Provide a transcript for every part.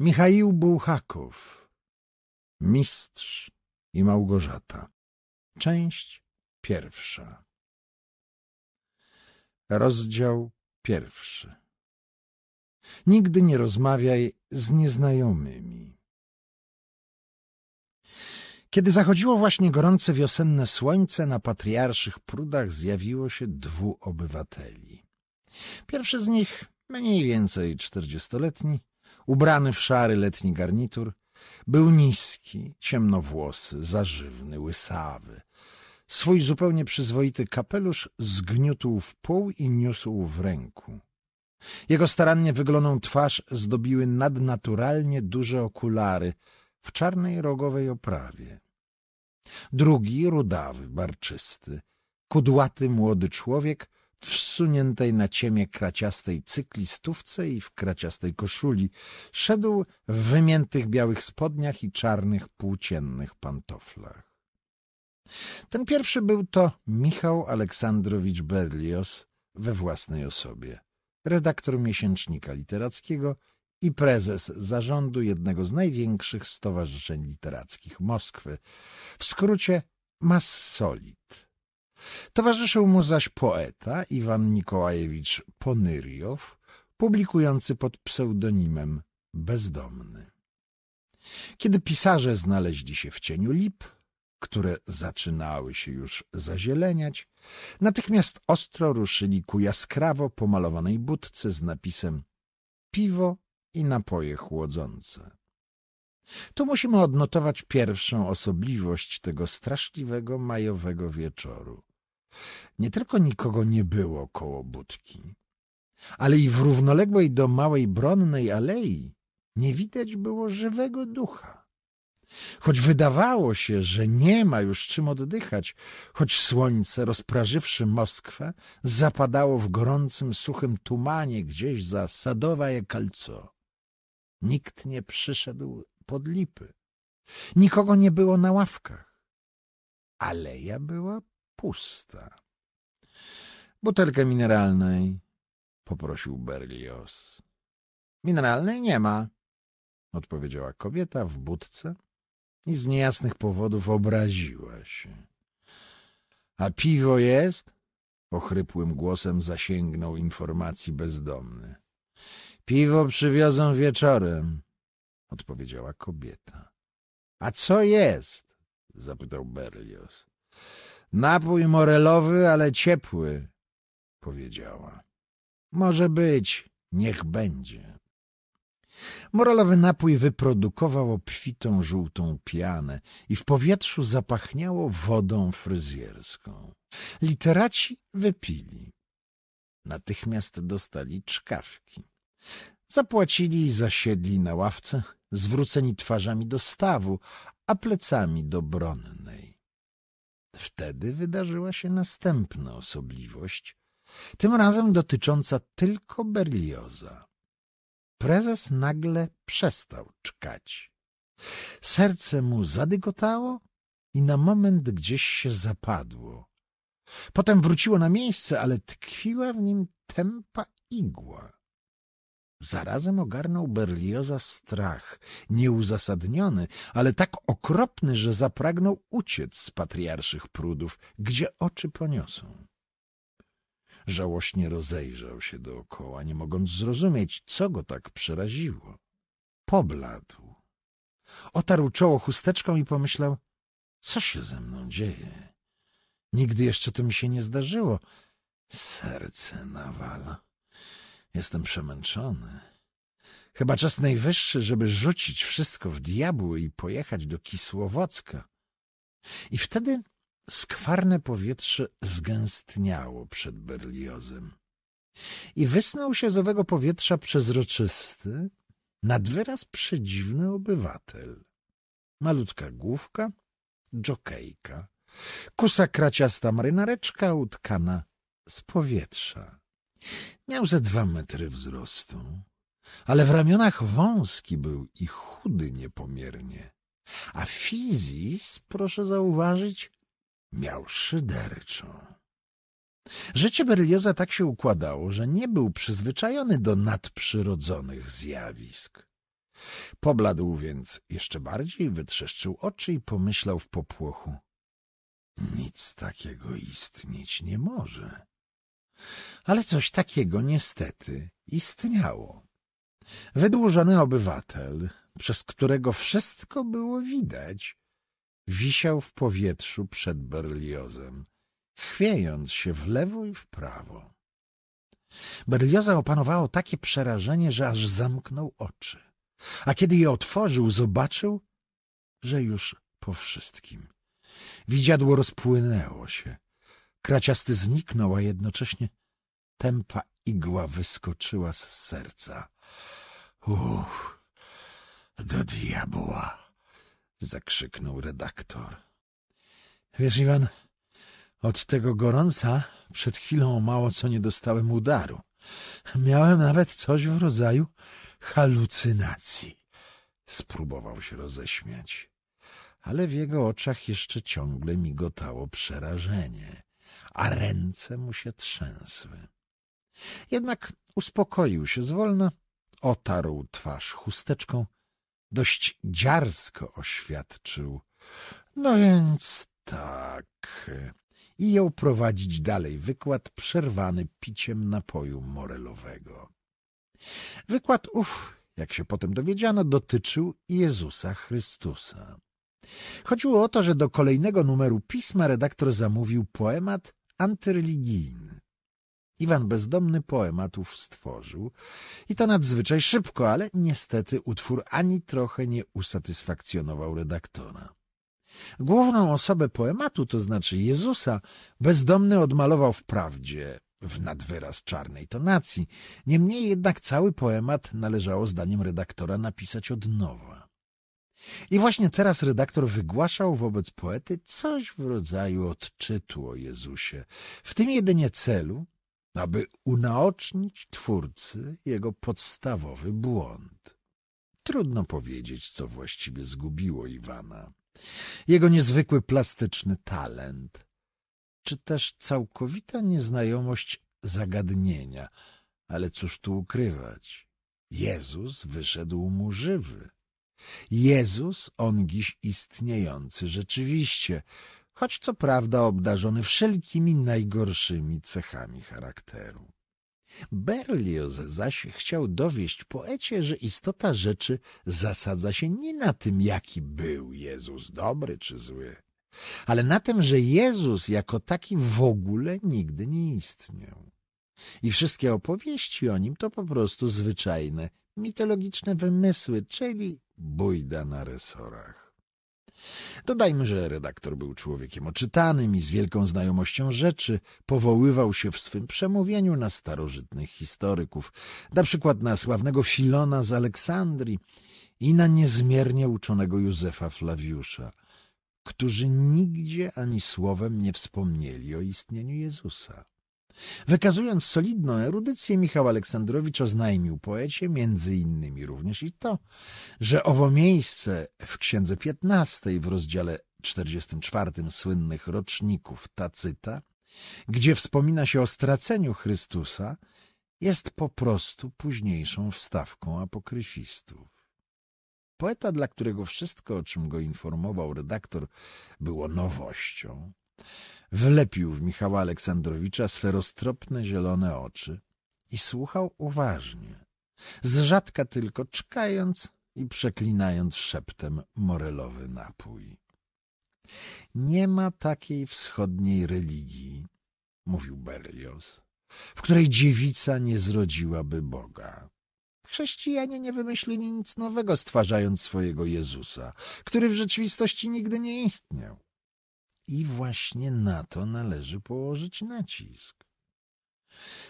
Michał Bułhaków Mistrz i Małgorzata Część pierwsza Rozdział pierwszy Nigdy nie rozmawiaj z nieznajomymi. Kiedy zachodziło właśnie gorące wiosenne słońce, na patriarszych prudach zjawiło się dwu obywateli. Pierwszy z nich, mniej więcej czterdziestoletni, ubrany w szary letni garnitur, był niski, ciemnowłosy, zażywny, łysawy. Swój zupełnie przyzwoity kapelusz zgniótł w pół i niósł w ręku. Jego starannie wygloną twarz zdobiły nadnaturalnie duże okulary w czarnej rogowej oprawie. Drugi, rudawy, barczysty, kudłaty młody człowiek wsuniętej na ciemię kraciastej cyklistówce i w kraciastej koszuli. Szedł w wymiętych białych spodniach i czarnych płóciennych pantoflach. Ten pierwszy był to Michał Aleksandrowicz Berlioz we własnej osobie, redaktor miesięcznika literackiego i prezes zarządu jednego z największych stowarzyszeń literackich Moskwy, w skrócie Massolit. Towarzyszył mu zaś poeta Iwan Nikołajewicz Ponyriow, publikujący pod pseudonimem Bezdomny. Kiedy pisarze znaleźli się w cieniu lip, które zaczynały się już zazieleniać, natychmiast ostro ruszyli ku jaskrawo pomalowanej budce z napisem piwo i napoje chłodzące. Tu musimy odnotować pierwszą osobliwość tego straszliwego majowego wieczoru. Nie tylko nikogo nie było koło budki, ale i w równoległej do małej bronnej alei nie widać było żywego ducha. Choć wydawało się, że nie ma już czym oddychać, choć słońce, rozprażywszy Moskwę, zapadało w gorącym, suchym tumanie gdzieś za je Kalco. Nikt nie przyszedł pod lipy. Nikogo nie było na ławkach. Aleja była pusta. Butelkę mineralnej, poprosił Berlioz. Mineralnej nie ma, odpowiedziała kobieta w budce i z niejasnych powodów obraziła się. A piwo jest? Ochrypłym głosem zasięgnął informacji bezdomny. Piwo przywiozą wieczorem odpowiedziała kobieta. A co jest? zapytał Berlioz. Napój morelowy, ale ciepły, powiedziała. Może być, niech będzie. Moralowy napój wyprodukował obfitą żółtą pianę i w powietrzu zapachniało wodą fryzjerską. Literaci wypili. Natychmiast dostali czkawki. Zapłacili i zasiedli na ławce, zwróceni twarzami do stawu, a plecami do bronnej. Wtedy wydarzyła się następna osobliwość, tym razem dotycząca tylko Berlioza. Prezes nagle przestał czkać. Serce mu zadygotało i na moment gdzieś się zapadło. Potem wróciło na miejsce, ale tkwiła w nim tępa igła. Zarazem ogarnął Berlioza strach, nieuzasadniony, ale tak okropny, że zapragnął uciec z patriarszych prudów, gdzie oczy poniosą. Żałośnie rozejrzał się dookoła, nie mogąc zrozumieć, co go tak przeraziło. Pobladł. Otarł czoło chusteczką i pomyślał, co się ze mną dzieje? Nigdy jeszcze to mi się nie zdarzyło. Serce nawala. Jestem przemęczony. Chyba czas najwyższy, żeby rzucić wszystko w diabły i pojechać do Kisłowocka. I wtedy skwarne powietrze zgęstniało przed Berliozem. I wysnął się z owego powietrza przezroczysty, nad wyraz przedziwny obywatel. Malutka główka, dżokejka, kusa kraciasta marynareczka utkana z powietrza. Miał ze dwa metry wzrostu, ale w ramionach wąski był i chudy niepomiernie. A fizis, proszę zauważyć, miał szyderczą. Życie Berlioza tak się układało, że nie był przyzwyczajony do nadprzyrodzonych zjawisk. Pobladł więc jeszcze bardziej, wytrzeszczył oczy i pomyślał w popłochu. Nic takiego istnieć nie może. Ale coś takiego niestety istniało. Wydłużony obywatel, przez którego wszystko było widać, wisiał w powietrzu przed Berliozem, chwiejąc się w lewo i w prawo. Berlioza opanowało takie przerażenie, że aż zamknął oczy, a kiedy je otworzył, zobaczył, że już po wszystkim. Widziadło rozpłynęło się, Kraciasty zniknął, a jednocześnie tępa igła wyskoczyła z serca. Uff, do diabła! zakrzyknął redaktor. Wiesz, Iwan, od tego gorąca przed chwilą o mało co nie dostałem udaru. Miałem nawet coś w rodzaju halucynacji. Spróbował się roześmiać, ale w jego oczach jeszcze ciągle migotało przerażenie a ręce mu się trzęsły. Jednak uspokoił się zwolna, otarł twarz chusteczką, dość dziarsko oświadczył. No więc tak. I jął prowadzić dalej wykład przerwany piciem napoju morelowego. Wykład ów, jak się potem dowiedziano, dotyczył Jezusa Chrystusa. Chodziło o to, że do kolejnego numeru pisma redaktor zamówił poemat antyreligijny. Iwan Bezdomny poemat ów stworzył i to nadzwyczaj szybko, ale niestety utwór ani trochę nie usatysfakcjonował redaktora. Główną osobę poematu, to znaczy Jezusa, bezdomny odmalował wprawdzie w nadwyraz czarnej tonacji, niemniej jednak cały poemat należało zdaniem redaktora napisać od nowa. I właśnie teraz redaktor wygłaszał wobec poety coś w rodzaju odczytu o Jezusie, w tym jedynie celu, aby unaocznić twórcy jego podstawowy błąd. Trudno powiedzieć, co właściwie zgubiło Iwana. Jego niezwykły plastyczny talent, czy też całkowita nieznajomość zagadnienia, ale cóż tu ukrywać? Jezus wyszedł mu żywy. Jezus, ongiś istniejący rzeczywiście, choć co prawda obdarzony wszelkimi najgorszymi cechami charakteru. Berlioz zaś chciał dowieść poecie, że istota rzeczy zasadza się nie na tym, jaki był Jezus, dobry czy zły, ale na tym, że Jezus jako taki w ogóle nigdy nie istniał. I wszystkie opowieści o nim to po prostu zwyczajne, mitologiczne wymysły, czyli bójda na resorach. Dodajmy, że redaktor był człowiekiem oczytanym i z wielką znajomością rzeczy powoływał się w swym przemówieniu na starożytnych historyków, na przykład na sławnego Filona z Aleksandrii i na niezmiernie uczonego Józefa Flawiusza, którzy nigdzie ani słowem nie wspomnieli o istnieniu Jezusa. Wykazując solidną erudycję, Michał Aleksandrowicz oznajmił poecie między innymi również i to, że owo miejsce w księdze 15 w rozdziale 44 słynnych roczników Tacyta, gdzie wspomina się o straceniu Chrystusa, jest po prostu późniejszą wstawką apokryfistów. Poeta, dla którego wszystko, o czym go informował redaktor, było nowością, wlepił w Michała Aleksandrowicza roztropne zielone oczy i słuchał uważnie, z rzadka tylko czkając i przeklinając szeptem morelowy napój. Nie ma takiej wschodniej religii, mówił Berlioz, w której dziewica nie zrodziłaby Boga. Chrześcijanie nie wymyślili nic nowego, stwarzając swojego Jezusa, który w rzeczywistości nigdy nie istniał. I właśnie na to należy położyć nacisk.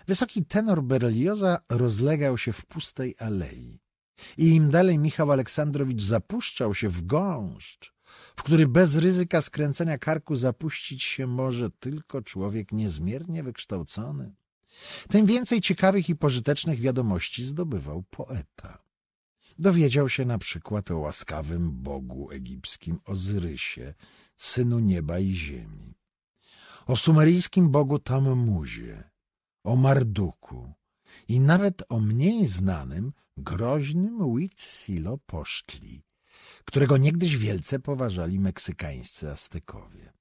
Wysoki tenor Berlioza rozlegał się w pustej alei. I im dalej Michał Aleksandrowicz zapuszczał się w gąszcz, w który bez ryzyka skręcenia karku zapuścić się może tylko człowiek niezmiernie wykształcony, tym więcej ciekawych i pożytecznych wiadomości zdobywał poeta. Dowiedział się na przykład o łaskawym bogu egipskim Ozyrysie, synu nieba i ziemi, o sumeryjskim bogu Tammuzie, o Marduku i nawet o mniej znanym, groźnym Huitzilo Posztli, którego niegdyś wielce poważali meksykańscy Aztekowie.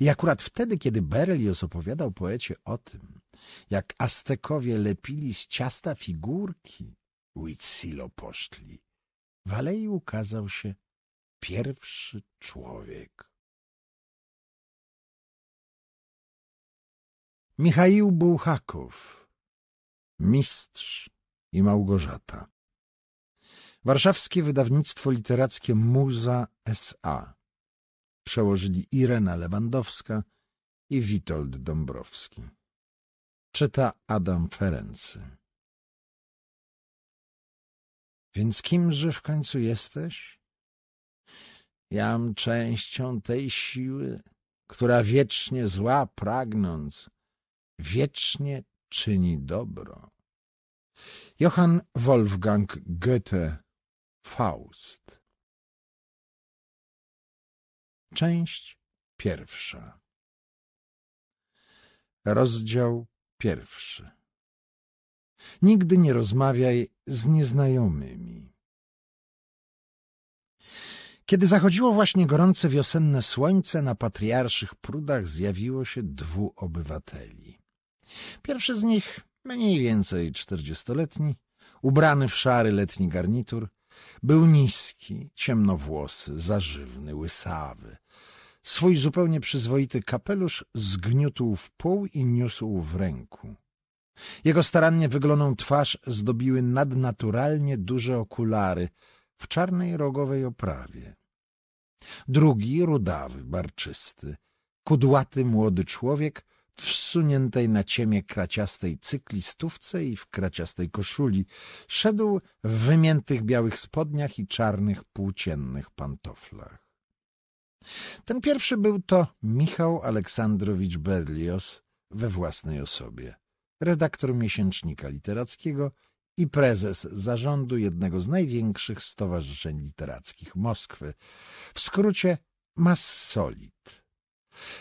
I akurat wtedy, kiedy Berlioz opowiadał poecie o tym, jak Aztekowie lepili z ciasta figurki, Huitsilo poszli. W alei ukazał się pierwszy człowiek. Michał Bułhakow, mistrz i Małgorzata. Warszawskie wydawnictwo literackie Muza S.A. Przełożyli Irena Lewandowska i Witold Dąbrowski. Czyta Adam Ferency. Więc kimże w końcu jesteś? Jam częścią tej siły, która wiecznie zła pragnąc, wiecznie czyni dobro. Johann Wolfgang Goethe Faust Część pierwsza Rozdział pierwszy Nigdy nie rozmawiaj z nieznajomymi. Kiedy zachodziło właśnie gorące wiosenne słońce, na patriarszych prudach zjawiło się dwu obywateli. Pierwszy z nich, mniej więcej czterdziestoletni, ubrany w szary letni garnitur, był niski, ciemnowłosy, zażywny, łysawy. Swój zupełnie przyzwoity kapelusz zgniótł w pół i niósł w ręku. Jego starannie wygloną twarz zdobiły nadnaturalnie duże okulary w czarnej rogowej oprawie. Drugi, rudawy, barczysty, kudłaty młody człowiek w wsuniętej na ciemię kraciastej cyklistówce i w kraciastej koszuli, szedł w wymiętych białych spodniach i czarnych płóciennych pantoflach. Ten pierwszy był to Michał Aleksandrowicz Berlioz we własnej osobie redaktor miesięcznika literackiego i prezes zarządu jednego z największych stowarzyszeń literackich Moskwy, w skrócie Massolit.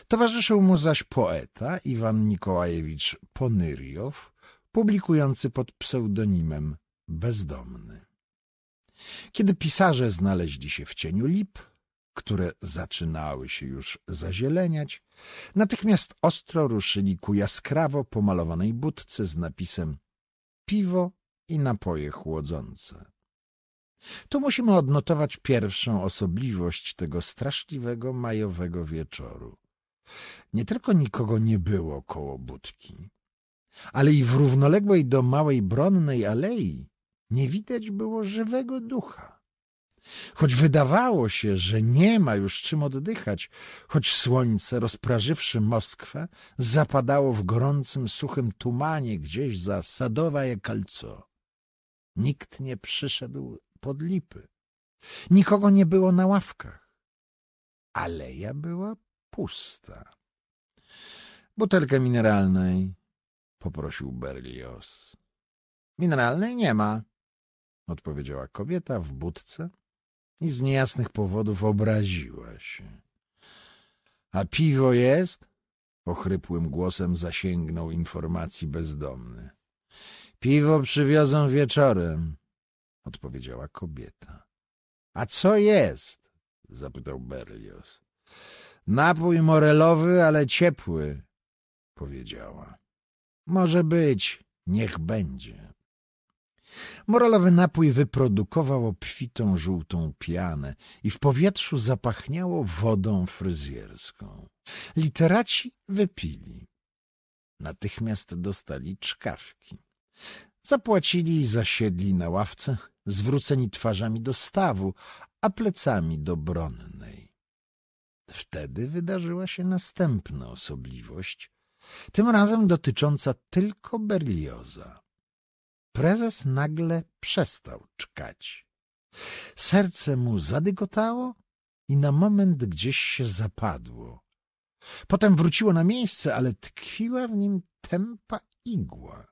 Towarzyszył mu zaś poeta Iwan Nikołajewicz Ponyriow, publikujący pod pseudonimem Bezdomny. Kiedy pisarze znaleźli się w cieniu lip, które zaczynały się już zazieleniać, Natychmiast ostro ruszyli ku jaskrawo pomalowanej budce z napisem piwo i napoje chłodzące. Tu musimy odnotować pierwszą osobliwość tego straszliwego majowego wieczoru. Nie tylko nikogo nie było koło budki, ale i w równoległej do małej bronnej alei nie widać było żywego ducha. Choć wydawało się, że nie ma już czym oddychać, choć słońce, rozprażywszy Moskwę, zapadało w gorącym, suchym tumanie gdzieś za Sadowaje Kalco. Nikt nie przyszedł pod lipy. Nikogo nie było na ławkach. Aleja była pusta. Butelkę mineralnej, poprosił Berlioz. Mineralnej nie ma, odpowiedziała kobieta w budce i z niejasnych powodów obraziła się. — A piwo jest? — ochrypłym głosem zasięgnął informacji bezdomny. — Piwo przywiozą wieczorem — odpowiedziała kobieta. — A co jest? — zapytał Berlioz. — Napój morelowy, ale ciepły — powiedziała. — Może być, niech będzie. Moralowy napój wyprodukował obfitą żółtą pianę i w powietrzu zapachniało wodą fryzjerską. Literaci wypili. Natychmiast dostali czkawki. Zapłacili i zasiedli na ławce, zwróceni twarzami do stawu, a plecami do bronnej. Wtedy wydarzyła się następna osobliwość, tym razem dotycząca tylko Berlioza. Prezes nagle przestał czkać. Serce mu zadygotało i na moment gdzieś się zapadło. Potem wróciło na miejsce, ale tkwiła w nim tempa igła.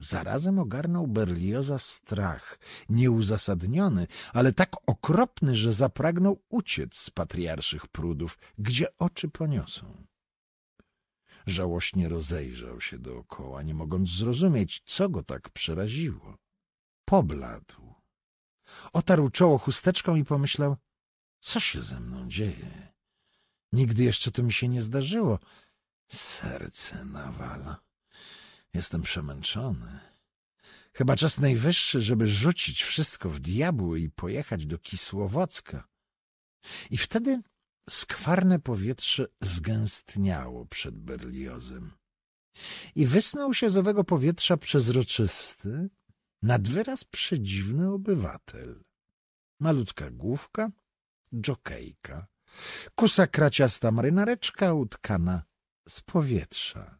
Zarazem ogarnął Berlioza strach, nieuzasadniony, ale tak okropny, że zapragnął uciec z patriarszych prudów, gdzie oczy poniosą. Żałośnie rozejrzał się dookoła, nie mogąc zrozumieć, co go tak przeraziło. Pobladł. Otarł czoło chusteczką i pomyślał, co się ze mną dzieje? Nigdy jeszcze to mi się nie zdarzyło. Serce nawala. Jestem przemęczony. Chyba czas najwyższy, żeby rzucić wszystko w diabły i pojechać do Kisłowocka. I wtedy Skwarne powietrze zgęstniało przed Berliozem i wysnął się z owego powietrza przezroczysty, nad wyraz przedziwny obywatel. Malutka główka, dżokejka, kusa kraciasta marynareczka utkana z powietrza.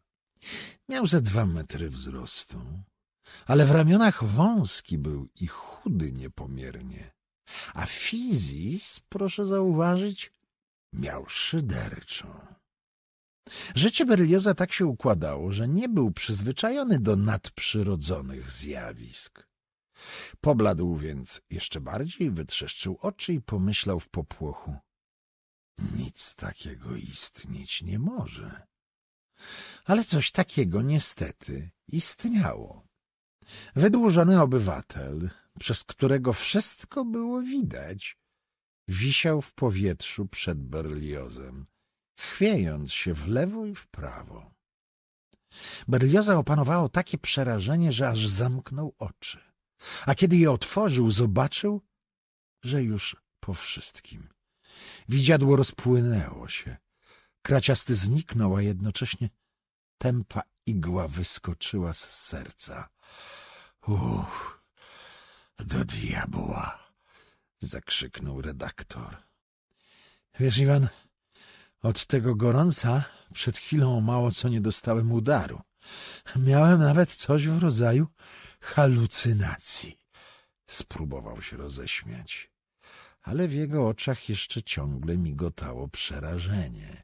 Miał ze dwa metry wzrostu, ale w ramionach wąski był i chudy niepomiernie. A fizis, proszę zauważyć, miał szyderczą. Życie Berlioza tak się układało, że nie był przyzwyczajony do nadprzyrodzonych zjawisk. Pobladł więc jeszcze bardziej, wytrzeszczył oczy i pomyślał w popłochu. Nic takiego istnieć nie może. Ale coś takiego niestety istniało. Wydłużony obywatel, przez którego wszystko było widać, wisiał w powietrzu przed Berliozem, chwiejąc się w lewo i w prawo. Berlioza opanowało takie przerażenie, że aż zamknął oczy. A kiedy je otworzył, zobaczył, że już po wszystkim. Widziadło rozpłynęło się. Kraciasty zniknął, a jednocześnie tempa igła wyskoczyła z serca. Uch, do diabła! zakrzyknął redaktor. Wiesz, Iwan, od tego gorąca przed chwilą mało co nie dostałem udaru. Miałem nawet coś w rodzaju halucynacji. Spróbował się roześmiać, ale w jego oczach jeszcze ciągle migotało przerażenie,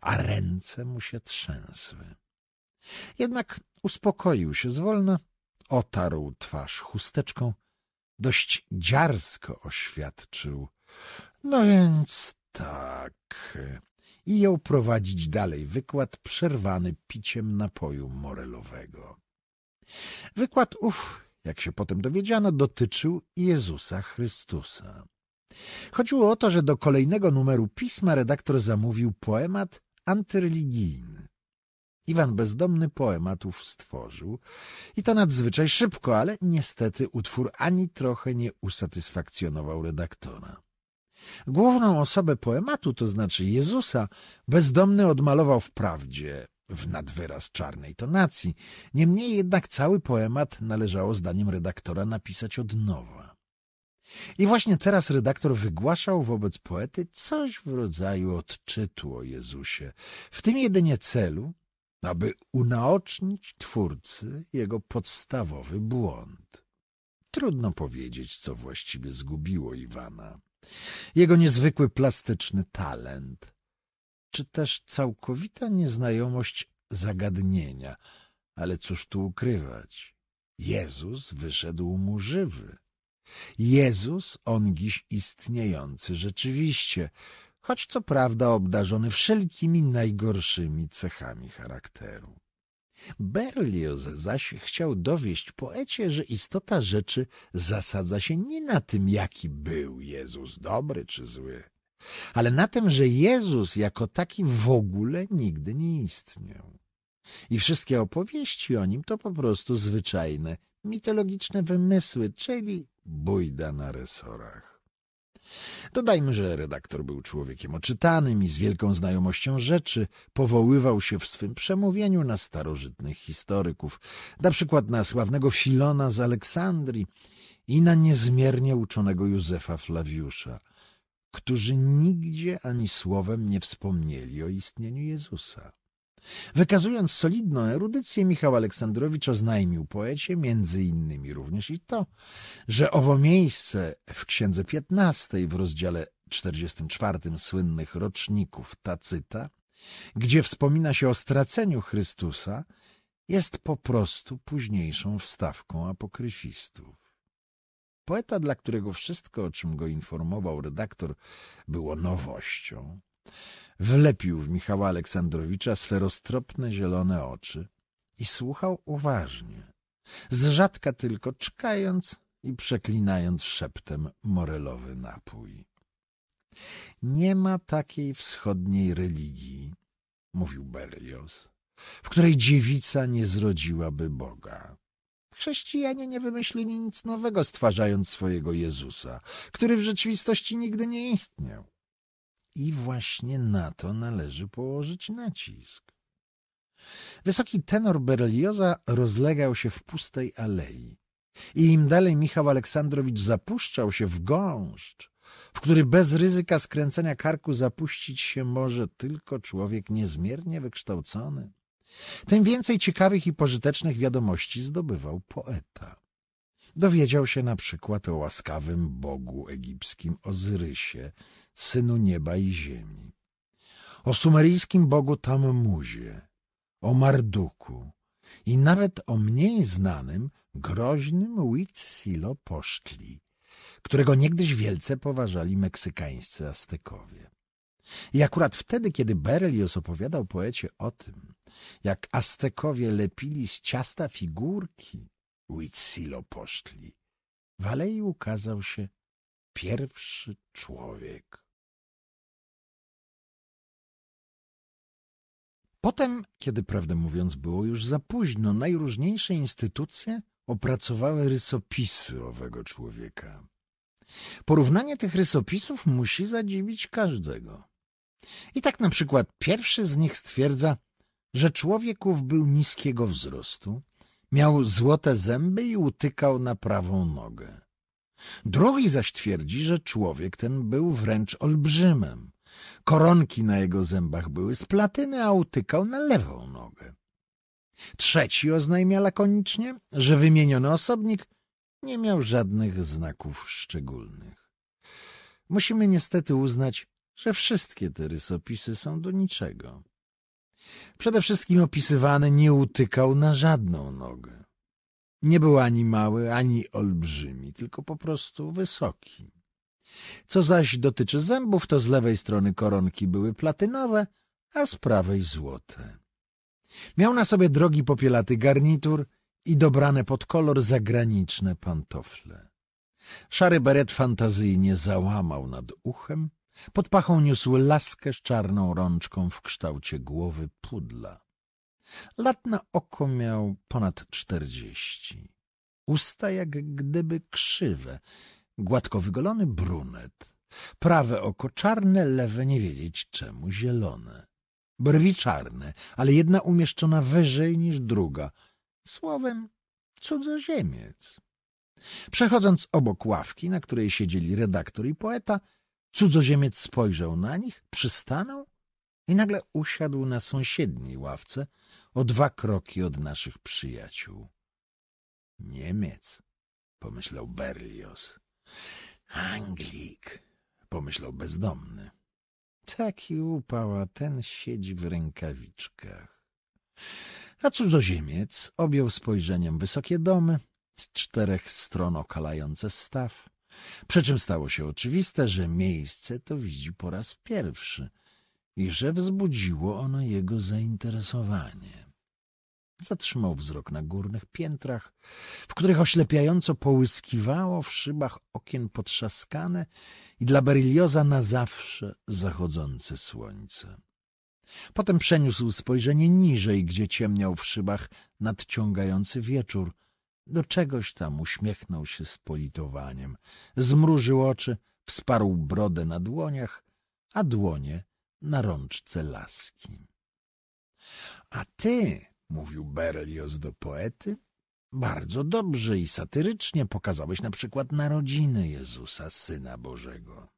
a ręce mu się trzęsły. Jednak uspokoił się zwolna, otarł twarz chusteczką dość dziarsko oświadczył. No więc tak. I jął prowadzić dalej wykład przerwany piciem napoju morelowego. Wykład ów, jak się potem dowiedziano, dotyczył Jezusa Chrystusa. Chodziło o to, że do kolejnego numeru pisma redaktor zamówił poemat antyreligijny. Iwan bezdomny poematów stworzył i to nadzwyczaj szybko, ale niestety utwór ani trochę nie usatysfakcjonował redaktora. Główną osobę poematu, to znaczy Jezusa, bezdomny odmalował wprawdzie w nadwyraz czarnej tonacji, niemniej jednak cały poemat należało zdaniem redaktora napisać od nowa. I właśnie teraz redaktor wygłaszał wobec poety coś w rodzaju odczytu o Jezusie, w tym jedynie celu, aby unaocznić twórcy jego podstawowy błąd. Trudno powiedzieć, co właściwie zgubiło Iwana. Jego niezwykły plastyczny talent, czy też całkowita nieznajomość zagadnienia, ale cóż tu ukrywać? Jezus wyszedł mu żywy. Jezus, ongiś istniejący rzeczywiście, choć co prawda obdarzony wszelkimi najgorszymi cechami charakteru. Berlioz zaś chciał dowieść poecie, że istota rzeczy zasadza się nie na tym, jaki był Jezus, dobry czy zły, ale na tym, że Jezus jako taki w ogóle nigdy nie istniał. I wszystkie opowieści o nim to po prostu zwyczajne, mitologiczne wymysły, czyli bójda na resorach. Dodajmy, że redaktor był człowiekiem oczytanym i z wielką znajomością rzeczy powoływał się w swym przemówieniu na starożytnych historyków, na przykład na sławnego Filona z Aleksandrii i na niezmiernie uczonego Józefa Flawiusza, którzy nigdzie ani słowem nie wspomnieli o istnieniu Jezusa. Wykazując solidną erudycję, Michał Aleksandrowicz oznajmił poecie między innymi również i to, że owo miejsce w Księdze XV w rozdziale 44 słynnych roczników Tacyta, gdzie wspomina się o straceniu Chrystusa, jest po prostu późniejszą wstawką apokryfistów. Poeta, dla którego wszystko, o czym go informował redaktor, było nowością, wlepił w Michała Aleksandrowicza roztropne zielone oczy i słuchał uważnie, z rzadka tylko czkając i przeklinając szeptem morelowy napój. Nie ma takiej wschodniej religii, mówił Berlioz, w której dziewica nie zrodziłaby Boga. Chrześcijanie nie wymyślili nic nowego, stwarzając swojego Jezusa, który w rzeczywistości nigdy nie istniał. I właśnie na to należy położyć nacisk. Wysoki tenor Berlioza rozlegał się w pustej alei. I im dalej Michał Aleksandrowicz zapuszczał się w gąszcz, w który bez ryzyka skręcenia karku zapuścić się może tylko człowiek niezmiernie wykształcony, tym więcej ciekawych i pożytecznych wiadomości zdobywał poeta. Dowiedział się na przykład o łaskawym bogu egipskim Ozyrysie, synu nieba i ziemi. O sumeryjskim bogu Tammuzie, o Marduku i nawet o mniej znanym, groźnym Huitzilo którego niegdyś wielce poważali meksykańscy Aztekowie. I akurat wtedy, kiedy Berlioz opowiadał poecie o tym, jak Aztekowie lepili z ciasta figurki, Huitzilo Posztli, w alei ukazał się pierwszy człowiek. Potem, kiedy prawdę mówiąc było już za późno, najróżniejsze instytucje opracowały rysopisy owego człowieka. Porównanie tych rysopisów musi zadziwić każdego. I tak na przykład pierwszy z nich stwierdza, że człowieków był niskiego wzrostu, miał złote zęby i utykał na prawą nogę. Drugi zaś twierdzi, że człowiek ten był wręcz olbrzymem. Koronki na jego zębach były z platyny, a utykał na lewą nogę. Trzeci oznajmia lakonicznie, że wymieniony osobnik nie miał żadnych znaków szczególnych. Musimy niestety uznać, że wszystkie te rysopisy są do niczego. Przede wszystkim opisywany nie utykał na żadną nogę. Nie był ani mały, ani olbrzymi, tylko po prostu wysoki. Co zaś dotyczy zębów, to z lewej strony koronki były platynowe, a z prawej złote. Miał na sobie drogi popielaty garnitur i dobrane pod kolor zagraniczne pantofle. Szary beret fantazyjnie załamał nad uchem, pod pachą niósł laskę z czarną rączką w kształcie głowy pudla. Lat na oko miał ponad czterdzieści. Usta jak gdyby krzywe, Gładko wygolony brunet. Prawe oko czarne, lewe nie wiedzieć czemu zielone. Brwi czarne, ale jedna umieszczona wyżej niż druga. Słowem cudzoziemiec. Przechodząc obok ławki, na której siedzieli redaktor i poeta, cudzoziemiec spojrzał na nich, przystanął i nagle usiadł na sąsiedniej ławce o dwa kroki od naszych przyjaciół. Niemiec, pomyślał Berlioz. Anglik, pomyślał bezdomny. Taki upała, ten siedzi w rękawiczkach. A cudzoziemiec objął spojrzeniem wysokie domy, z czterech stron okalające staw, przy czym stało się oczywiste, że miejsce to widzi po raz pierwszy i że wzbudziło ono jego zainteresowanie. Zatrzymał wzrok na górnych piętrach, w których oślepiająco połyskiwało w szybach okien potrzaskane i dla Berylioza na zawsze zachodzące słońce. Potem przeniósł spojrzenie niżej, gdzie ciemniał w szybach nadciągający wieczór. Do czegoś tam uśmiechnął się z politowaniem. Zmrużył oczy, wsparł brodę na dłoniach, a dłonie na rączce laski. — A ty mówił Berlioz do poety, bardzo dobrze i satyrycznie pokazałeś na przykład narodziny Jezusa, Syna Bożego.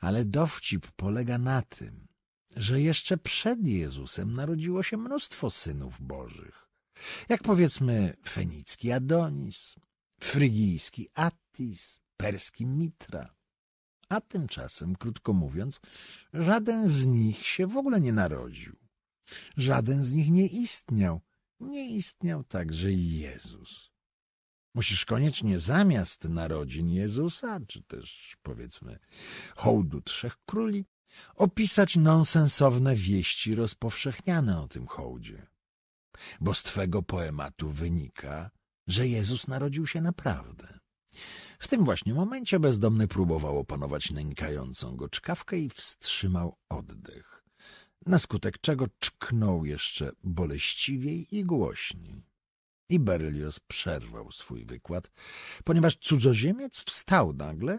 Ale dowcip polega na tym, że jeszcze przed Jezusem narodziło się mnóstwo synów Bożych, jak powiedzmy fenicki Adonis, frygijski Attis, perski Mitra. A tymczasem, krótko mówiąc, żaden z nich się w ogóle nie narodził. Żaden z nich nie istniał. Nie istniał także Jezus. Musisz koniecznie zamiast narodzin Jezusa, czy też powiedzmy hołdu trzech króli, opisać nonsensowne wieści rozpowszechniane o tym hołdzie. Bo z twego poematu wynika, że Jezus narodził się naprawdę. W tym właśnie momencie bezdomny próbował opanować nękającą go czkawkę i wstrzymał oddech na skutek czego czknął jeszcze boleściwiej i głośniej. I Berlioz przerwał swój wykład, ponieważ cudzoziemiec wstał nagle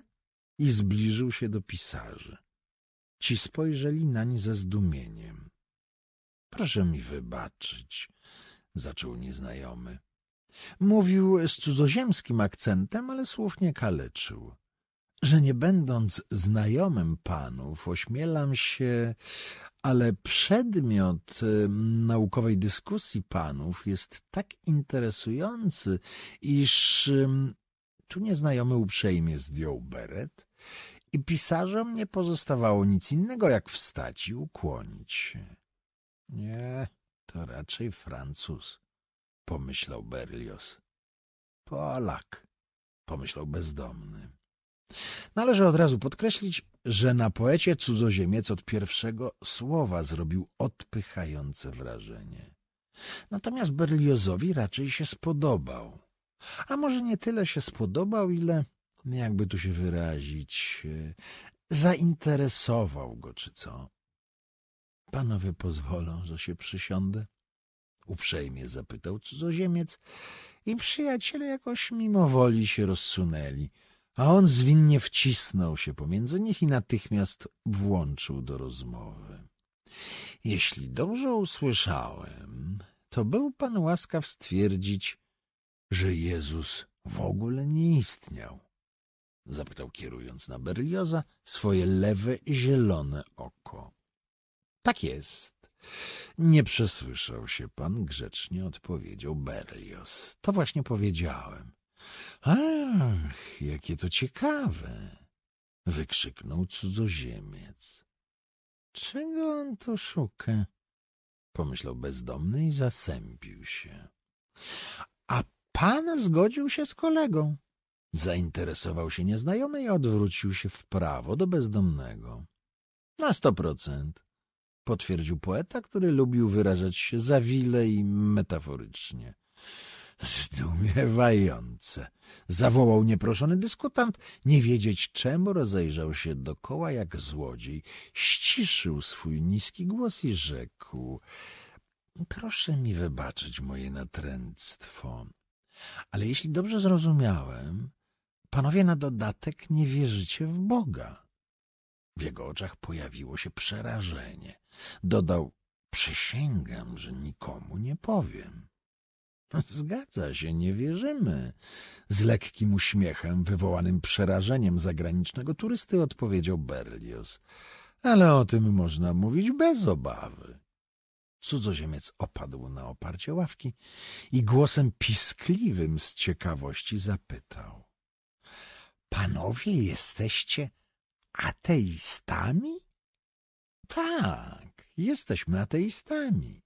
i zbliżył się do pisarzy. Ci spojrzeli nań ze zdumieniem. — Proszę mi wybaczyć — zaczął nieznajomy. Mówił z cudzoziemskim akcentem, ale słów nie kaleczył że nie będąc znajomym panów, ośmielam się, ale przedmiot y, naukowej dyskusji panów jest tak interesujący, iż tu nieznajomy uprzejmie zdjął beret i pisarzom nie pozostawało nic innego, jak wstać i ukłonić się. Nie, to raczej Francuz, pomyślał Berlioz. Polak, pomyślał bezdomny. Należy od razu podkreślić, że na poecie cudzoziemiec od pierwszego słowa zrobił odpychające wrażenie. Natomiast Berliozowi raczej się spodobał. A może nie tyle się spodobał, ile, jakby tu się wyrazić, e, zainteresował go czy co. Panowie pozwolą, że się przysiądę? Uprzejmie zapytał cudzoziemiec i przyjaciele jakoś mimowoli się rozsunęli a on zwinnie wcisnął się pomiędzy nich i natychmiast włączył do rozmowy. Jeśli dobrze usłyszałem, to był pan łaskaw stwierdzić, że Jezus w ogóle nie istniał. Zapytał kierując na Berlioza swoje lewe zielone oko. Tak jest. Nie przesłyszał się pan, grzecznie odpowiedział Berlioz. To właśnie powiedziałem. Ach, jakie to ciekawe! wykrzyknął cudzoziemiec. Czego on to szuka? pomyślał bezdomny i zasępił się. A pan zgodził się z kolegą. Zainteresował się nieznajomy i odwrócił się w prawo do bezdomnego. Na sto procent, potwierdził poeta, który lubił wyrażać się zawile i metaforycznie. Zdumiewające! zawołał nieproszony dyskutant. Nie wiedzieć czemu rozejrzał się dokoła jak złodziej. Ściszył swój niski głos i rzekł. Proszę mi wybaczyć moje natręctwo, ale jeśli dobrze zrozumiałem, panowie na dodatek nie wierzycie w Boga. W jego oczach pojawiło się przerażenie. Dodał, przysięgam, że nikomu nie powiem. Zgadza się, nie wierzymy. Z lekkim uśmiechem, wywołanym przerażeniem zagranicznego turysty odpowiedział Berlioz. Ale o tym można mówić bez obawy. Cudzoziemiec opadł na oparcie ławki i głosem piskliwym z ciekawości zapytał. Panowie jesteście ateistami? Tak, jesteśmy ateistami.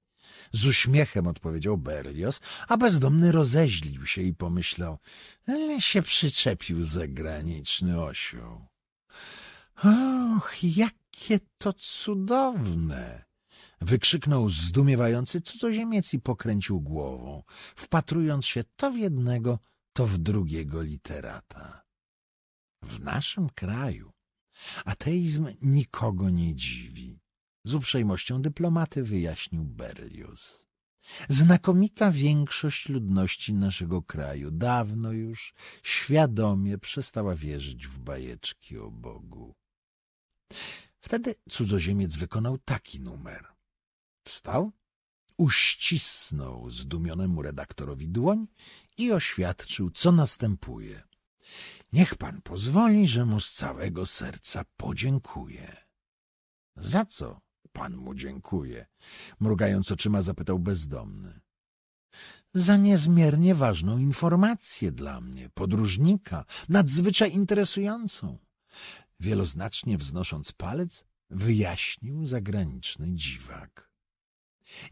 Z uśmiechem odpowiedział Berlioz, a bezdomny rozeźlił się i pomyślał, ale się przyczepił zagraniczny osioł. Och, jakie to cudowne! Wykrzyknął zdumiewający cudzoziemiec i pokręcił głową, wpatrując się to w jednego, to w drugiego literata. W naszym kraju ateizm nikogo nie dziwi z uprzejmością dyplomaty wyjaśnił Berlius. Znakomita większość ludności naszego kraju dawno już świadomie przestała wierzyć w bajeczki o Bogu. Wtedy cudzoziemiec wykonał taki numer. Wstał, uścisnął zdumionemu redaktorowi dłoń i oświadczył, co następuje. Niech pan pozwoli, że mu z całego serca podziękuję. Za co? pan mu dziękuje? Mrugając oczyma zapytał bezdomny. Za niezmiernie ważną informację dla mnie, podróżnika, nadzwyczaj interesującą. Wieloznacznie wznosząc palec, wyjaśnił zagraniczny dziwak.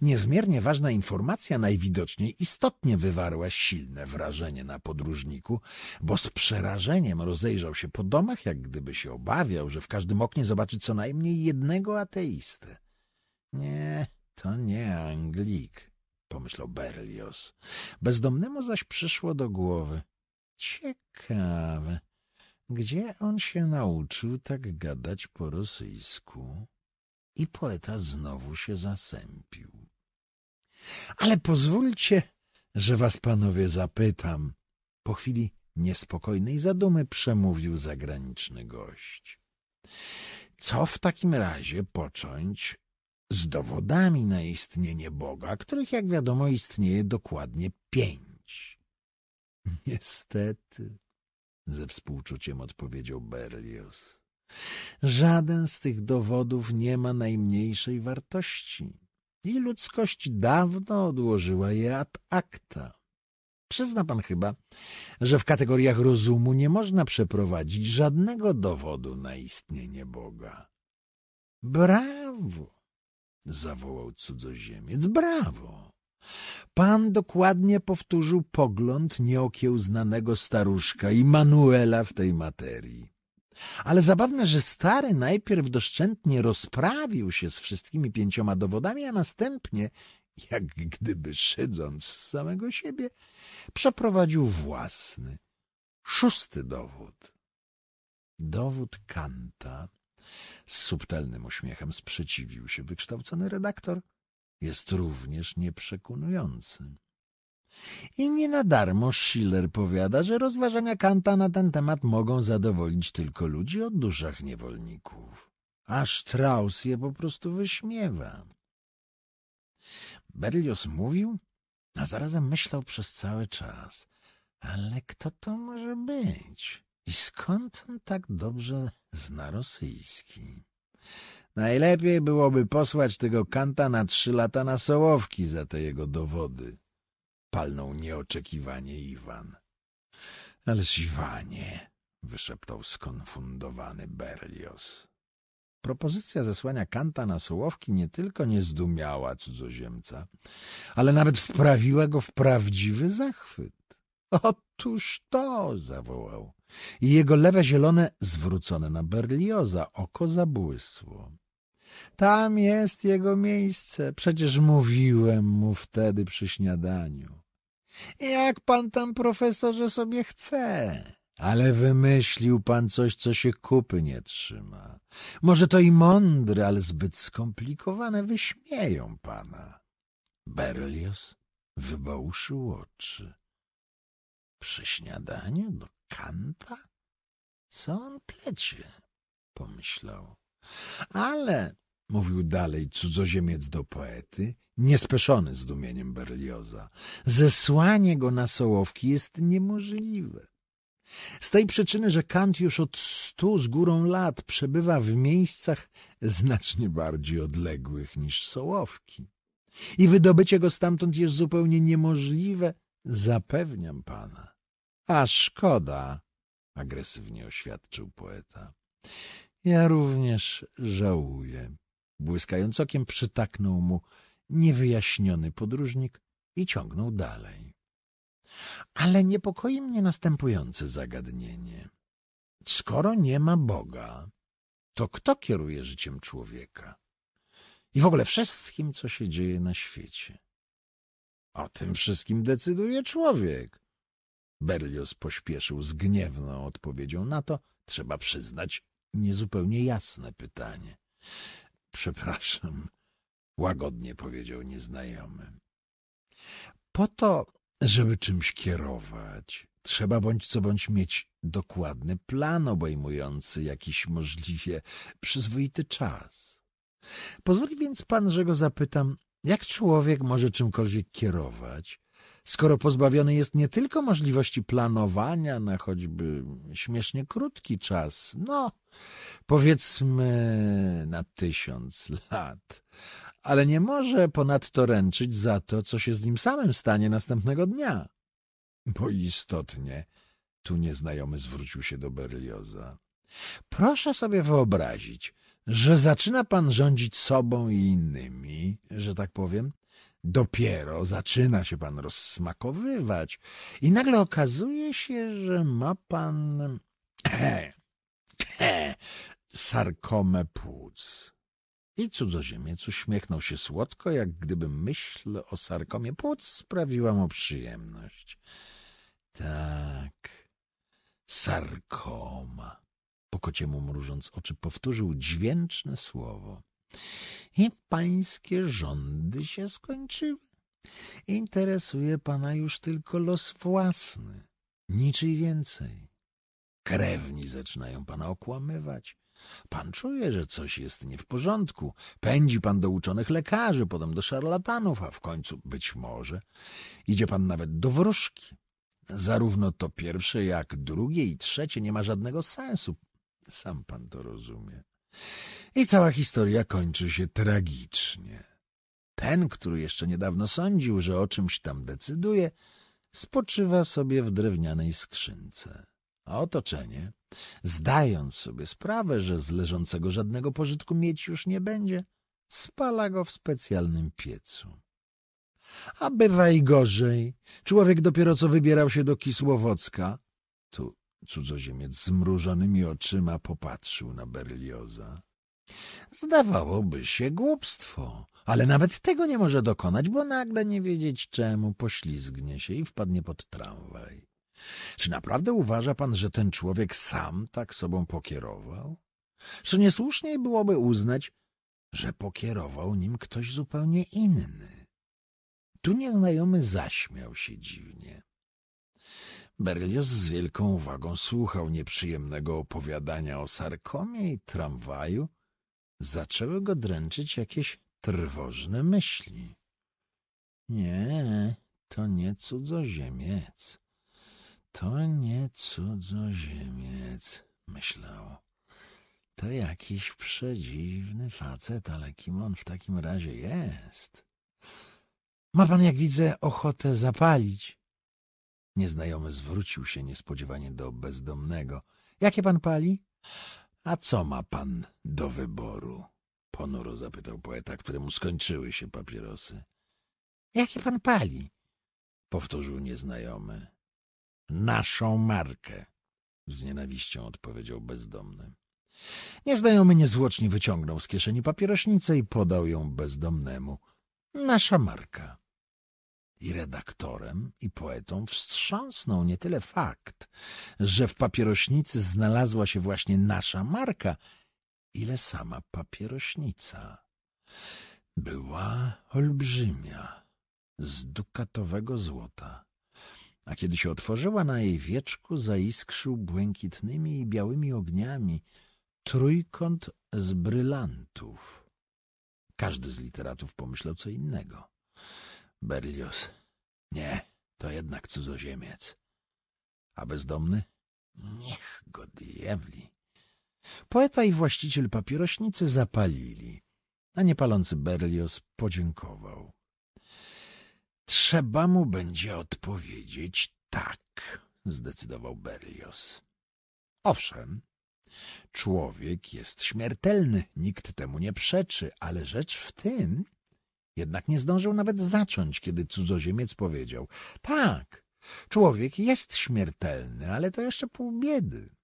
Niezmiernie ważna informacja najwidoczniej istotnie wywarła silne wrażenie na podróżniku, bo z przerażeniem rozejrzał się po domach, jak gdyby się obawiał, że w każdym oknie zobaczy co najmniej jednego ateistę. Nie, to nie Anglik, pomyślał Berlioz. Bezdomnemu zaś przyszło do głowy. Ciekawe, gdzie on się nauczył tak gadać po rosyjsku? I poeta znowu się zasępił. Ale pozwólcie, że was panowie zapytam. Po chwili niespokojnej zadumy przemówił zagraniczny gość. Co w takim razie począć z dowodami na istnienie Boga, których jak wiadomo istnieje dokładnie pięć? Niestety, ze współczuciem odpowiedział Berlioz. Żaden z tych dowodów nie ma najmniejszej wartości i ludzkość dawno odłożyła je ad acta. Przyzna pan chyba, że w kategoriach rozumu nie można przeprowadzić żadnego dowodu na istnienie Boga. Brawo! zawołał cudzoziemiec. Brawo! Pan dokładnie powtórzył pogląd nieokiełznanego staruszka i Manuela w tej materii. Ale zabawne, że stary najpierw doszczętnie rozprawił się z wszystkimi pięcioma dowodami, a następnie, jak gdyby szydząc z samego siebie, przeprowadził własny, szósty dowód. Dowód Kanta. Z subtelnym uśmiechem sprzeciwił się wykształcony redaktor. Jest również nieprzekonujący. I nie na darmo Schiller powiada, że rozważania Kanta na ten temat mogą zadowolić tylko ludzi o duszach niewolników. A Strauss je po prostu wyśmiewa. Berlioz mówił, a zarazem myślał przez cały czas. Ale kto to może być? I skąd on tak dobrze zna rosyjski? Najlepiej byłoby posłać tego Kanta na trzy lata na Sołowki za te jego dowody palnął nieoczekiwanie Iwan. Ależ Iwanie, wyszeptał skonfundowany Berlioz. Propozycja zesłania Kanta na Sołowki nie tylko nie zdumiała cudzoziemca, ale nawet wprawiła go w prawdziwy zachwyt. Otóż to! zawołał. I jego lewe zielone, zwrócone na Berlioza, oko zabłysło. Tam jest jego miejsce, przecież mówiłem mu wtedy przy śniadaniu. Jak pan tam, profesorze, sobie chce. Ale wymyślił pan coś, co się kupy nie trzyma. Może to i mądre, ale zbyt skomplikowane wyśmieją pana. Berlioz wybałuszył oczy. Przy śniadaniu do kanta? Co on plecie? Pomyślał. Ale mówił dalej cudzoziemiec do poety, niespeszony zdumieniem Berlioza. Zesłanie go na Sołowki jest niemożliwe. Z tej przyczyny, że Kant już od stu z górą lat przebywa w miejscach znacznie bardziej odległych niż Sołowki. I wydobycie go stamtąd jest zupełnie niemożliwe, zapewniam pana. A szkoda, agresywnie oświadczył poeta. Ja również żałuję. Błyskając okiem przytaknął mu niewyjaśniony podróżnik i ciągnął dalej. Ale niepokoi mnie następujące zagadnienie. Skoro nie ma Boga, to kto kieruje życiem człowieka? I w ogóle wszystkim, co się dzieje na świecie. O tym wszystkim decyduje człowiek. Berlioz pośpieszył z gniewną odpowiedzią na to, trzeba przyznać, niezupełnie jasne pytanie. Przepraszam, łagodnie powiedział nieznajomy. Po to, żeby czymś kierować, trzeba bądź co bądź mieć dokładny plan obejmujący jakiś możliwie przyzwoity czas. Pozwoli więc pan, że go zapytam, jak człowiek może czymkolwiek kierować, skoro pozbawiony jest nie tylko możliwości planowania na choćby śmiesznie krótki czas, no powiedzmy tysiąc lat, ale nie może ponadto ręczyć za to, co się z nim samym stanie następnego dnia. Bo istotnie, tu nieznajomy zwrócił się do Berlioza. Proszę sobie wyobrazić, że zaczyna pan rządzić sobą i innymi, że tak powiem. Dopiero zaczyna się pan rozsmakowywać i nagle okazuje się, że ma pan... sarkomę płuc. I cudzoziemiec uśmiechnął się słodko, jak gdyby myśl o sarkomie płuc sprawiła mu przyjemność. Tak, sarkoma. Po kociemu mrużąc oczy powtórzył dźwięczne słowo. I pańskie rządy się skończyły. Interesuje pana już tylko los własny, niczyj więcej. Krewni zaczynają pana okłamywać. Pan czuje, że coś jest nie w porządku. Pędzi pan do uczonych lekarzy, potem do szarlatanów, a w końcu, być może, idzie pan nawet do wróżki. Zarówno to pierwsze, jak drugie i trzecie nie ma żadnego sensu. Sam pan to rozumie. I cała historia kończy się tragicznie. Ten, który jeszcze niedawno sądził, że o czymś tam decyduje, spoczywa sobie w drewnianej skrzynce. A otoczenie, zdając sobie sprawę, że z leżącego żadnego pożytku mieć już nie będzie, spala go w specjalnym piecu. A bywa i gorzej. Człowiek dopiero co wybierał się do Kisłowocka. Tu cudzoziemiec z mrużonymi oczyma popatrzył na Berlioza. Zdawałoby się głupstwo, ale nawet tego nie może dokonać, bo nagle nie wiedzieć czemu poślizgnie się i wpadnie pod tramwaj. Czy naprawdę uważa pan, że ten człowiek sam tak sobą pokierował? Czy niesłuszniej byłoby uznać, że pokierował nim ktoś zupełnie inny? Tu nieznajomy zaśmiał się dziwnie. Berlioz z wielką uwagą słuchał nieprzyjemnego opowiadania o sarkomie i tramwaju. Zaczęły go dręczyć jakieś trwożne myśli. Nie, to nie cudzoziemiec. To nie cudzoziemiec, myślał. To jakiś przedziwny facet, ale kim on w takim razie jest? Ma pan, jak widzę, ochotę zapalić. Nieznajomy zwrócił się niespodziewanie do bezdomnego. Jakie pan pali? A co ma pan do wyboru? Ponuro zapytał poeta, któremu skończyły się papierosy. Jakie pan pali? Powtórzył nieznajomy. Naszą markę! Z nienawiścią odpowiedział bezdomny. Nieznajomy niezwłocznie wyciągnął z kieszeni papierośnicę i podał ją bezdomnemu. Nasza marka. I redaktorem, i poetą wstrząsnął nie tyle fakt, że w papierośnicy znalazła się właśnie nasza marka, ile sama papierośnica. Była olbrzymia, z dukatowego złota a kiedy się otworzyła na jej wieczku, zaiskrzył błękitnymi i białymi ogniami trójkąt z brylantów. Każdy z literatów pomyślał co innego. Berlioz. Nie, to jednak cudzoziemiec. A bezdomny? Niech go diabli. Poeta i właściciel papierośnicy zapalili, a niepalący Berlioz podziękował Trzeba mu będzie odpowiedzieć tak, zdecydował Berlioz. Owszem, człowiek jest śmiertelny, nikt temu nie przeczy, ale rzecz w tym... Jednak nie zdążył nawet zacząć, kiedy cudzoziemiec powiedział – tak, człowiek jest śmiertelny, ale to jeszcze pół biedy.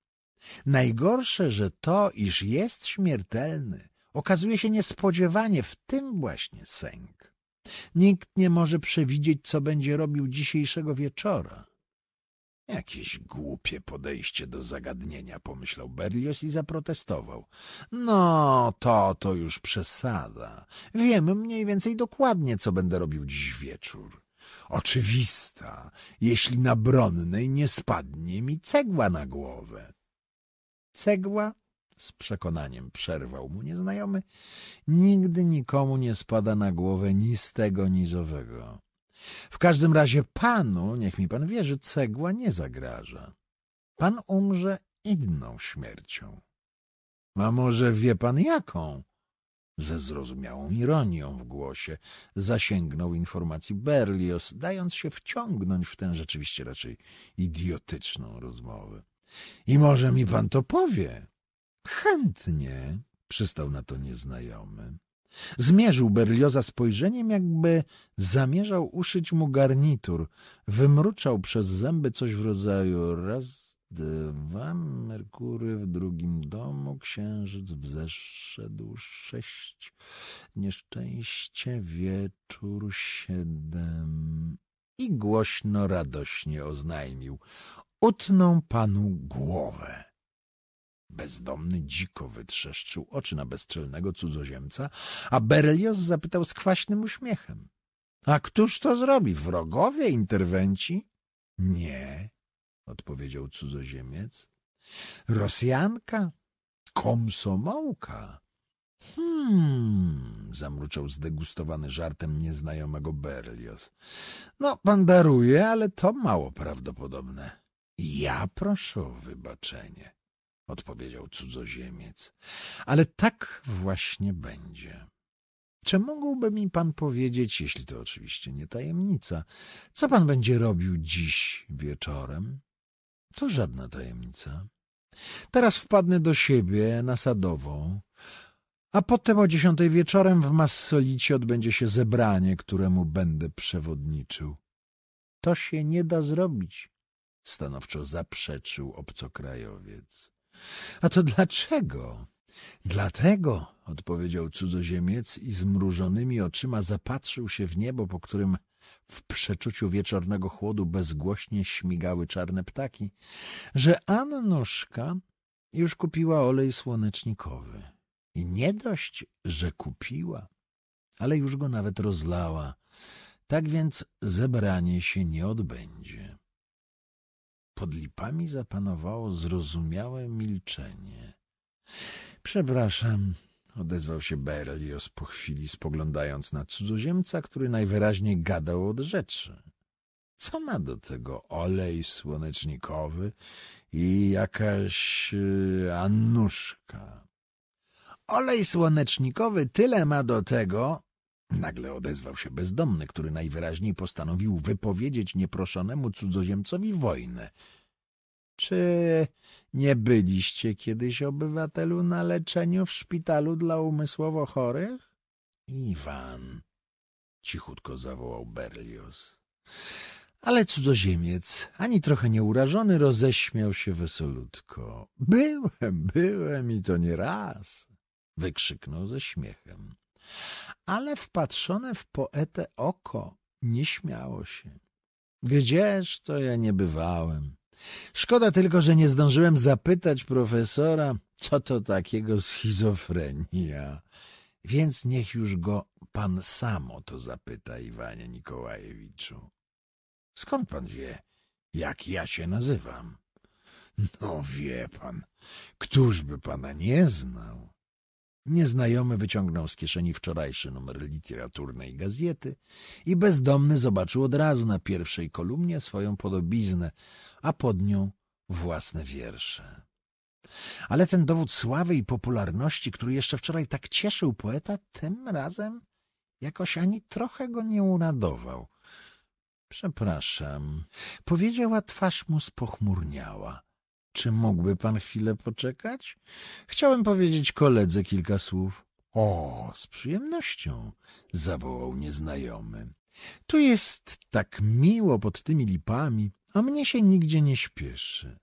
Najgorsze, że to, iż jest śmiertelny, okazuje się niespodziewanie w tym właśnie sęk. Nikt nie może przewidzieć, co będzie robił dzisiejszego wieczora. Jakieś głupie podejście do zagadnienia, pomyślał Berlioz i zaprotestował. No, to to już przesada. Wiem mniej więcej dokładnie, co będę robił dziś wieczór. Oczywista, jeśli na Bronnej nie spadnie mi cegła na głowę. Cegła z przekonaniem przerwał mu nieznajomy, nigdy nikomu nie spada na głowę ni z tego, ni z owego. W każdym razie panu, niech mi pan wierzy, cegła nie zagraża. Pan umrze inną śmiercią. A może wie pan jaką? Ze zrozumiałą ironią w głosie zasięgnął informacji Berlioz, dając się wciągnąć w tę rzeczywiście raczej idiotyczną rozmowę. I może mi pan to powie? Chętnie, przystał na to nieznajomy. Zmierzył Berlioza spojrzeniem, jakby zamierzał uszyć mu garnitur. Wymruczał przez zęby coś w rodzaju raz, dwa, Merkury w drugim domu, księżyc wzeszedł sześć, nieszczęście wieczór siedem. I głośno, radośnie oznajmił. Utną panu głowę. Bezdomny dziko wytrzeszczył oczy na bezczelnego cudzoziemca, a Berlioz zapytał z kwaśnym uśmiechem. — A któż to zrobi? Wrogowie interwenci? — Nie — odpowiedział cudzoziemiec. — Rosjanka? Komsomołka? — Hmm — zamruczał zdegustowany żartem nieznajomego Berlioz. — No, pan daruje, ale to mało prawdopodobne. — Ja proszę o wybaczenie odpowiedział cudzoziemiec. Ale tak właśnie będzie. Czy mógłby mi pan powiedzieć, jeśli to oczywiście nie tajemnica, co pan będzie robił dziś wieczorem? To żadna tajemnica. Teraz wpadnę do siebie na Sadową, a potem o dziesiątej wieczorem w Massolicie odbędzie się zebranie, któremu będę przewodniczył. To się nie da zrobić, stanowczo zaprzeczył obcokrajowiec. A to dlaczego? Dlatego, odpowiedział cudzoziemiec i zmrużonymi oczyma zapatrzył się w niebo, po którym w przeczuciu wieczornego chłodu bezgłośnie śmigały czarne ptaki, że Annuszka już kupiła olej słonecznikowy. I nie dość, że kupiła, ale już go nawet rozlała. Tak więc zebranie się nie odbędzie. Pod lipami zapanowało zrozumiałe milczenie. Przepraszam, odezwał się Berlioz po chwili, spoglądając na cudzoziemca, który najwyraźniej gadał od rzeczy. Co ma do tego olej słonecznikowy i jakaś yy, annuszka? Olej słonecznikowy tyle ma do tego, Nagle odezwał się bezdomny, który najwyraźniej postanowił wypowiedzieć nieproszonemu cudzoziemcowi wojnę. Czy nie byliście kiedyś obywatelu na leczeniu w szpitalu dla umysłowo chorych? Iwan, cichutko zawołał Berlioz. Ale cudzoziemiec, ani trochę nieurażony, roześmiał się wesolutko. Byłem, byłem i to nie raz, wykrzyknął ze śmiechem ale wpatrzone w poetę oko nie śmiało się. Gdzież to ja nie bywałem? Szkoda tylko, że nie zdążyłem zapytać profesora, co to takiego schizofrenia. Więc niech już go pan samo to zapyta, Iwanie Nikołajewiczu. Skąd pan wie, jak ja się nazywam? No wie pan, któż by pana nie znał? Nieznajomy wyciągnął z kieszeni wczorajszy numer literaturnej gazety i bezdomny zobaczył od razu na pierwszej kolumnie swoją podobiznę, a pod nią własne wiersze. Ale ten dowód sławy i popularności, który jeszcze wczoraj tak cieszył poeta, tym razem jakoś ani trochę go nie uradował. Przepraszam, powiedziała twarz mu spochmurniała. Czy mógłby pan chwilę poczekać? Chciałem powiedzieć koledze kilka słów. O, z przyjemnością, zawołał nieznajomy. Tu jest tak miło pod tymi lipami, a mnie się nigdzie nie śpieszy.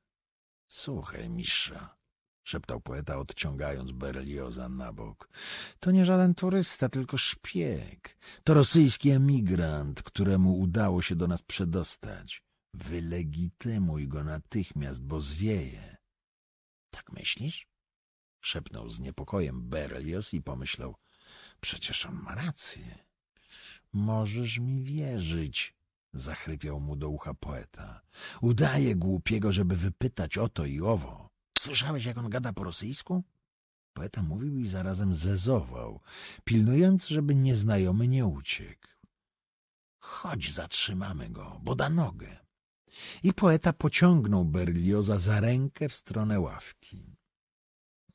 Słuchaj, Misza, szeptał poeta, odciągając Berlioza na bok. To nie żaden turysta, tylko szpieg. To rosyjski emigrant, któremu udało się do nas przedostać. Wylegitymuj go natychmiast, bo zwieje. Tak myślisz? Szepnął z niepokojem Berlioz i pomyślał. Przecież on ma rację. Możesz mi wierzyć, zachrypiał mu do ucha poeta. Udaje głupiego, żeby wypytać o to i owo. Słyszałeś, jak on gada po rosyjsku? Poeta mówił i zarazem zezował, pilnując, żeby nieznajomy nie uciekł. Chodź, zatrzymamy go, bo da nogę. I poeta pociągnął Berlioza za rękę w stronę ławki.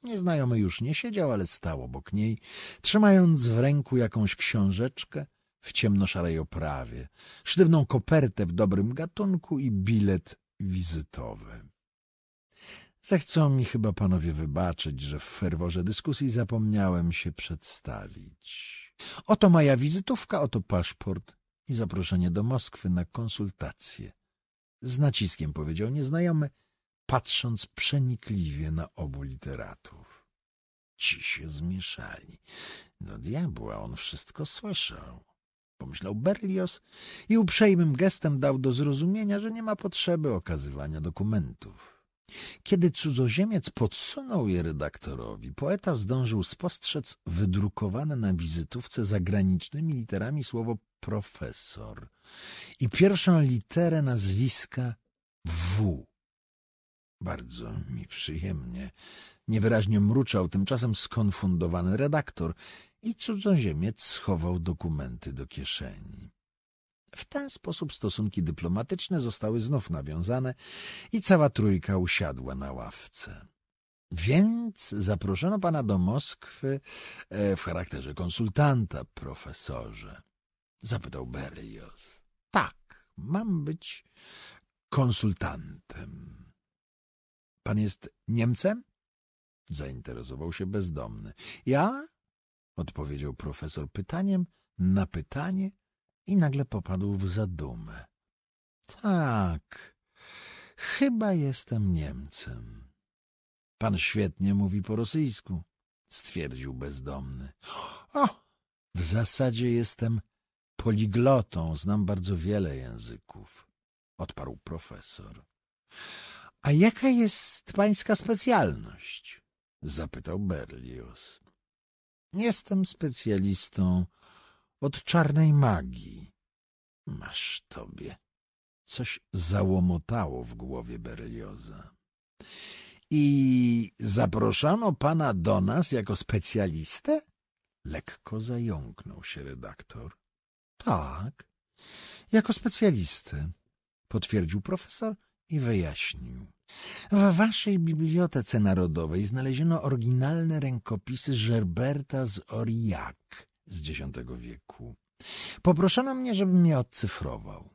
Nieznajomy już nie siedział, ale stał obok niej, trzymając w ręku jakąś książeczkę w ciemnoszarej oprawie, sztywną kopertę w dobrym gatunku i bilet wizytowy. Zechcą mi chyba panowie wybaczyć, że w ferworze dyskusji zapomniałem się przedstawić. Oto moja wizytówka, oto paszport i zaproszenie do Moskwy na konsultacje z naciskiem powiedział nieznajomy, patrząc przenikliwie na obu literatów. Ci się zmieszali. No diabła on wszystko słyszał pomyślał Berlioz i uprzejmym gestem dał do zrozumienia, że nie ma potrzeby okazywania dokumentów. Kiedy cudzoziemiec podsunął je redaktorowi, poeta zdążył spostrzec wydrukowane na wizytówce zagranicznymi literami słowo profesor i pierwszą literę nazwiska W. Bardzo mi przyjemnie. Niewyraźnie mruczał tymczasem skonfundowany redaktor i cudzoziemiec schował dokumenty do kieszeni. W ten sposób stosunki dyplomatyczne zostały znów nawiązane i cała trójka usiadła na ławce. Więc zaproszono pana do Moskwy e, w charakterze konsultanta, profesorze. Zapytał Berlioz. Tak, mam być konsultantem. Pan jest Niemcem? Zainteresował się bezdomny. Ja? Odpowiedział profesor pytaniem na pytanie, i nagle popadł w zadumę. Tak, chyba jestem Niemcem. Pan świetnie mówi po rosyjsku, stwierdził bezdomny. O, w zasadzie jestem poliglotą, znam bardzo wiele języków, odparł profesor. A jaka jest pańska specjalność? zapytał Berlioz. Jestem specjalistą od czarnej magii. Masz tobie. Coś załomotało w głowie Berlioza. I zaproszano pana do nas jako specjalistę? Lekko zająknął się redaktor. Tak, jako specjalistę, potwierdził profesor i wyjaśnił. W waszej Bibliotece Narodowej znaleziono oryginalne rękopisy Gerberta z Oriak, z X wieku. Poproszono mnie, żebym je odcyfrował.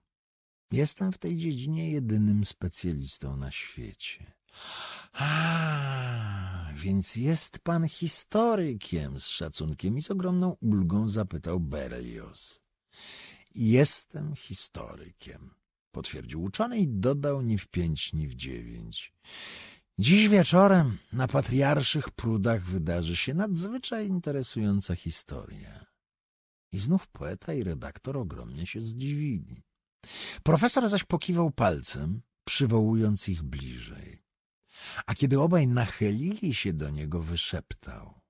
Jestem w tej dziedzinie jedynym specjalistą na świecie. A, więc jest pan historykiem z szacunkiem i z ogromną ulgą zapytał Berlioz. Jestem historykiem, potwierdził uczony i dodał ni w pięć, ni w dziewięć. Dziś wieczorem na patriarszych prudach wydarzy się nadzwyczaj interesująca historia. I znów poeta i redaktor ogromnie się zdziwili. Profesor zaś pokiwał palcem, przywołując ich bliżej. A kiedy obaj nachylili się do niego, wyszeptał.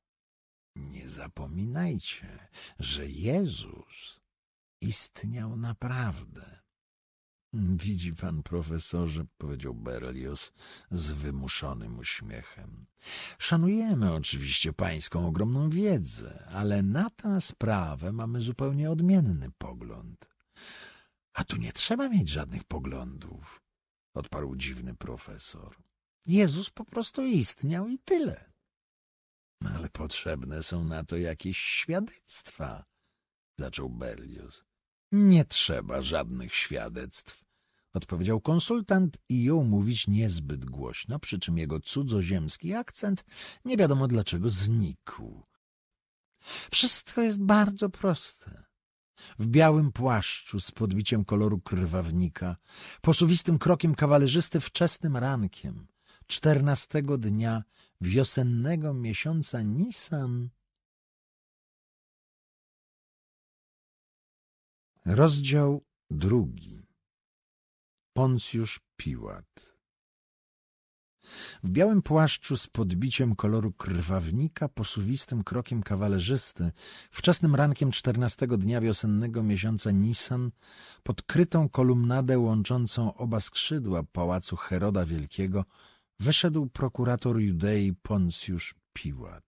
Nie zapominajcie, że Jezus istniał naprawdę. Widzi pan, profesorze, powiedział Berlioz z wymuszonym uśmiechem. Szanujemy oczywiście pańską ogromną wiedzę, ale na tę sprawę mamy zupełnie odmienny pogląd. A tu nie trzeba mieć żadnych poglądów, odparł dziwny profesor. Jezus po prostu istniał i tyle. Ale potrzebne są na to jakieś świadectwa, zaczął Berlioz. Nie trzeba żadnych świadectw, odpowiedział konsultant i jął mówić niezbyt głośno, przy czym jego cudzoziemski akcent nie wiadomo dlaczego znikł. Wszystko jest bardzo proste. W białym płaszczu z podbiciem koloru krwawnika, posuwistym krokiem kawalerzysty wczesnym rankiem, czternastego dnia wiosennego miesiąca Nisan. Rozdział drugi Poncjusz Piłat. W białym płaszczu z podbiciem koloru krwawnika, posuwistym krokiem kawalerzysty, wczesnym rankiem czternastego dnia wiosennego miesiąca Nisan, podkrytą kolumnadę łączącą oba skrzydła pałacu Heroda Wielkiego, wyszedł prokurator Judei Poncjusz Piłat.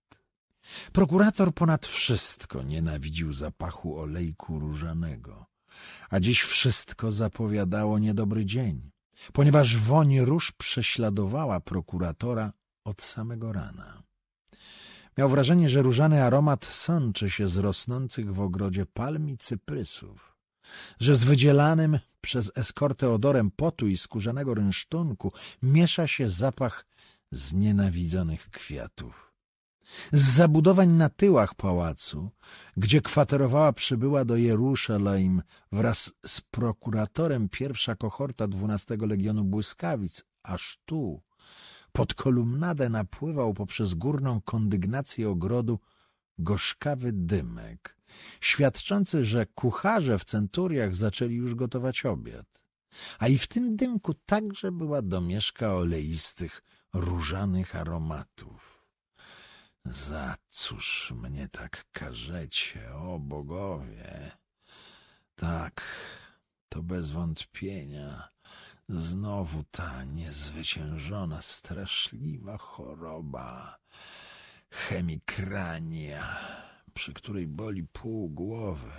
Prokurator ponad wszystko nienawidził zapachu olejku różanego a dziś wszystko zapowiadało niedobry dzień, ponieważ woń róż prześladowała prokuratora od samego rana. Miał wrażenie, że różany aromat sączy się z rosnących w ogrodzie palm i cyprysów, że z wydzielanym przez eskortę odorem potu i skórzanego rynsztunku miesza się zapach znienawidzonych kwiatów. Z zabudowań na tyłach pałacu, gdzie kwaterowała przybyła do Jeruszalaim wraz z prokuratorem pierwsza kohorta dwunastego Legionu Błyskawic, aż tu, pod kolumnadę napływał poprzez górną kondygnację ogrodu gorzkawy dymek, świadczący, że kucharze w centuriach zaczęli już gotować obiad. A i w tym dymku także była domieszka oleistych, różanych aromatów. Za cóż mnie tak karzecie, o bogowie? Tak, to bez wątpienia znowu ta niezwyciężona, straszliwa choroba, chemikrania, przy której boli pół głowy,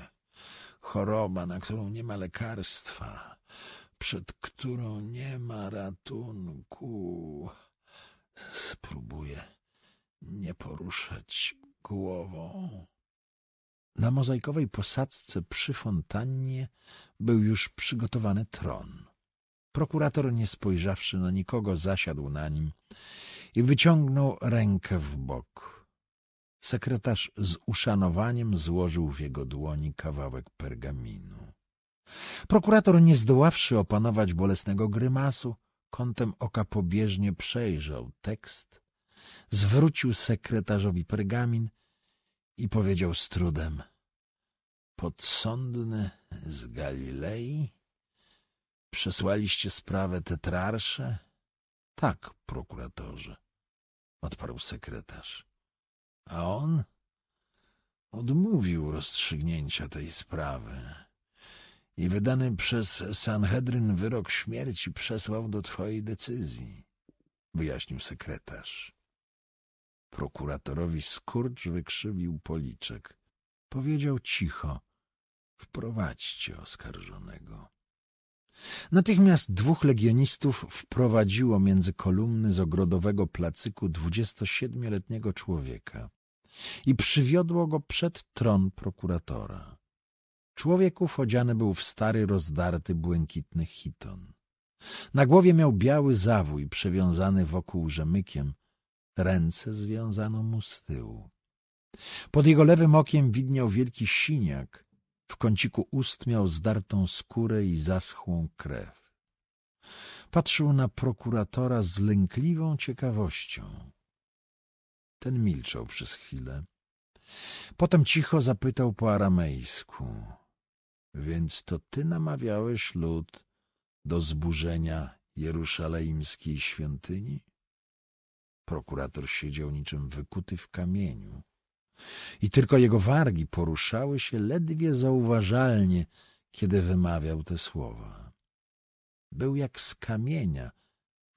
choroba, na którą nie ma lekarstwa, przed którą nie ma ratunku. Spróbuję nie poruszać głową. Na mozaikowej posadzce przy fontannie był już przygotowany tron. Prokurator, nie spojrzawszy na nikogo, zasiadł na nim i wyciągnął rękę w bok. Sekretarz z uszanowaniem złożył w jego dłoni kawałek pergaminu. Prokurator, nie zdoławszy opanować bolesnego grymasu, kątem oka pobieżnie przejrzał tekst zwrócił sekretarzowi pergamin i powiedział z trudem — Podsądny z Galilei? Przesłaliście sprawę tetrarsze? — Tak, prokuratorze — odparł sekretarz. — A on? Odmówił rozstrzygnięcia tej sprawy i wydany przez Sanhedryn wyrok śmierci przesłał do twojej decyzji, wyjaśnił sekretarz. Prokuratorowi skurcz wykrzywił policzek. Powiedział cicho. Wprowadźcie oskarżonego. Natychmiast dwóch legionistów wprowadziło między kolumny z ogrodowego placyku dwudziestosiedmioletniego człowieka i przywiodło go przed tron prokuratora. Człowieków odziany był w stary, rozdarty, błękitny chiton. Na głowie miał biały zawój przewiązany wokół rzemykiem, Ręce związano mu z tyłu. Pod jego lewym okiem widniał wielki siniak. W kąciku ust miał zdartą skórę i zaschłą krew. Patrzył na prokuratora z lękliwą ciekawością. Ten milczał przez chwilę. Potem cicho zapytał po aramejsku. Więc to ty namawiałeś lud do zburzenia jeruszaleimskiej świątyni? Prokurator siedział niczym wykuty w kamieniu. I tylko jego wargi poruszały się ledwie zauważalnie, kiedy wymawiał te słowa. Był jak z kamienia,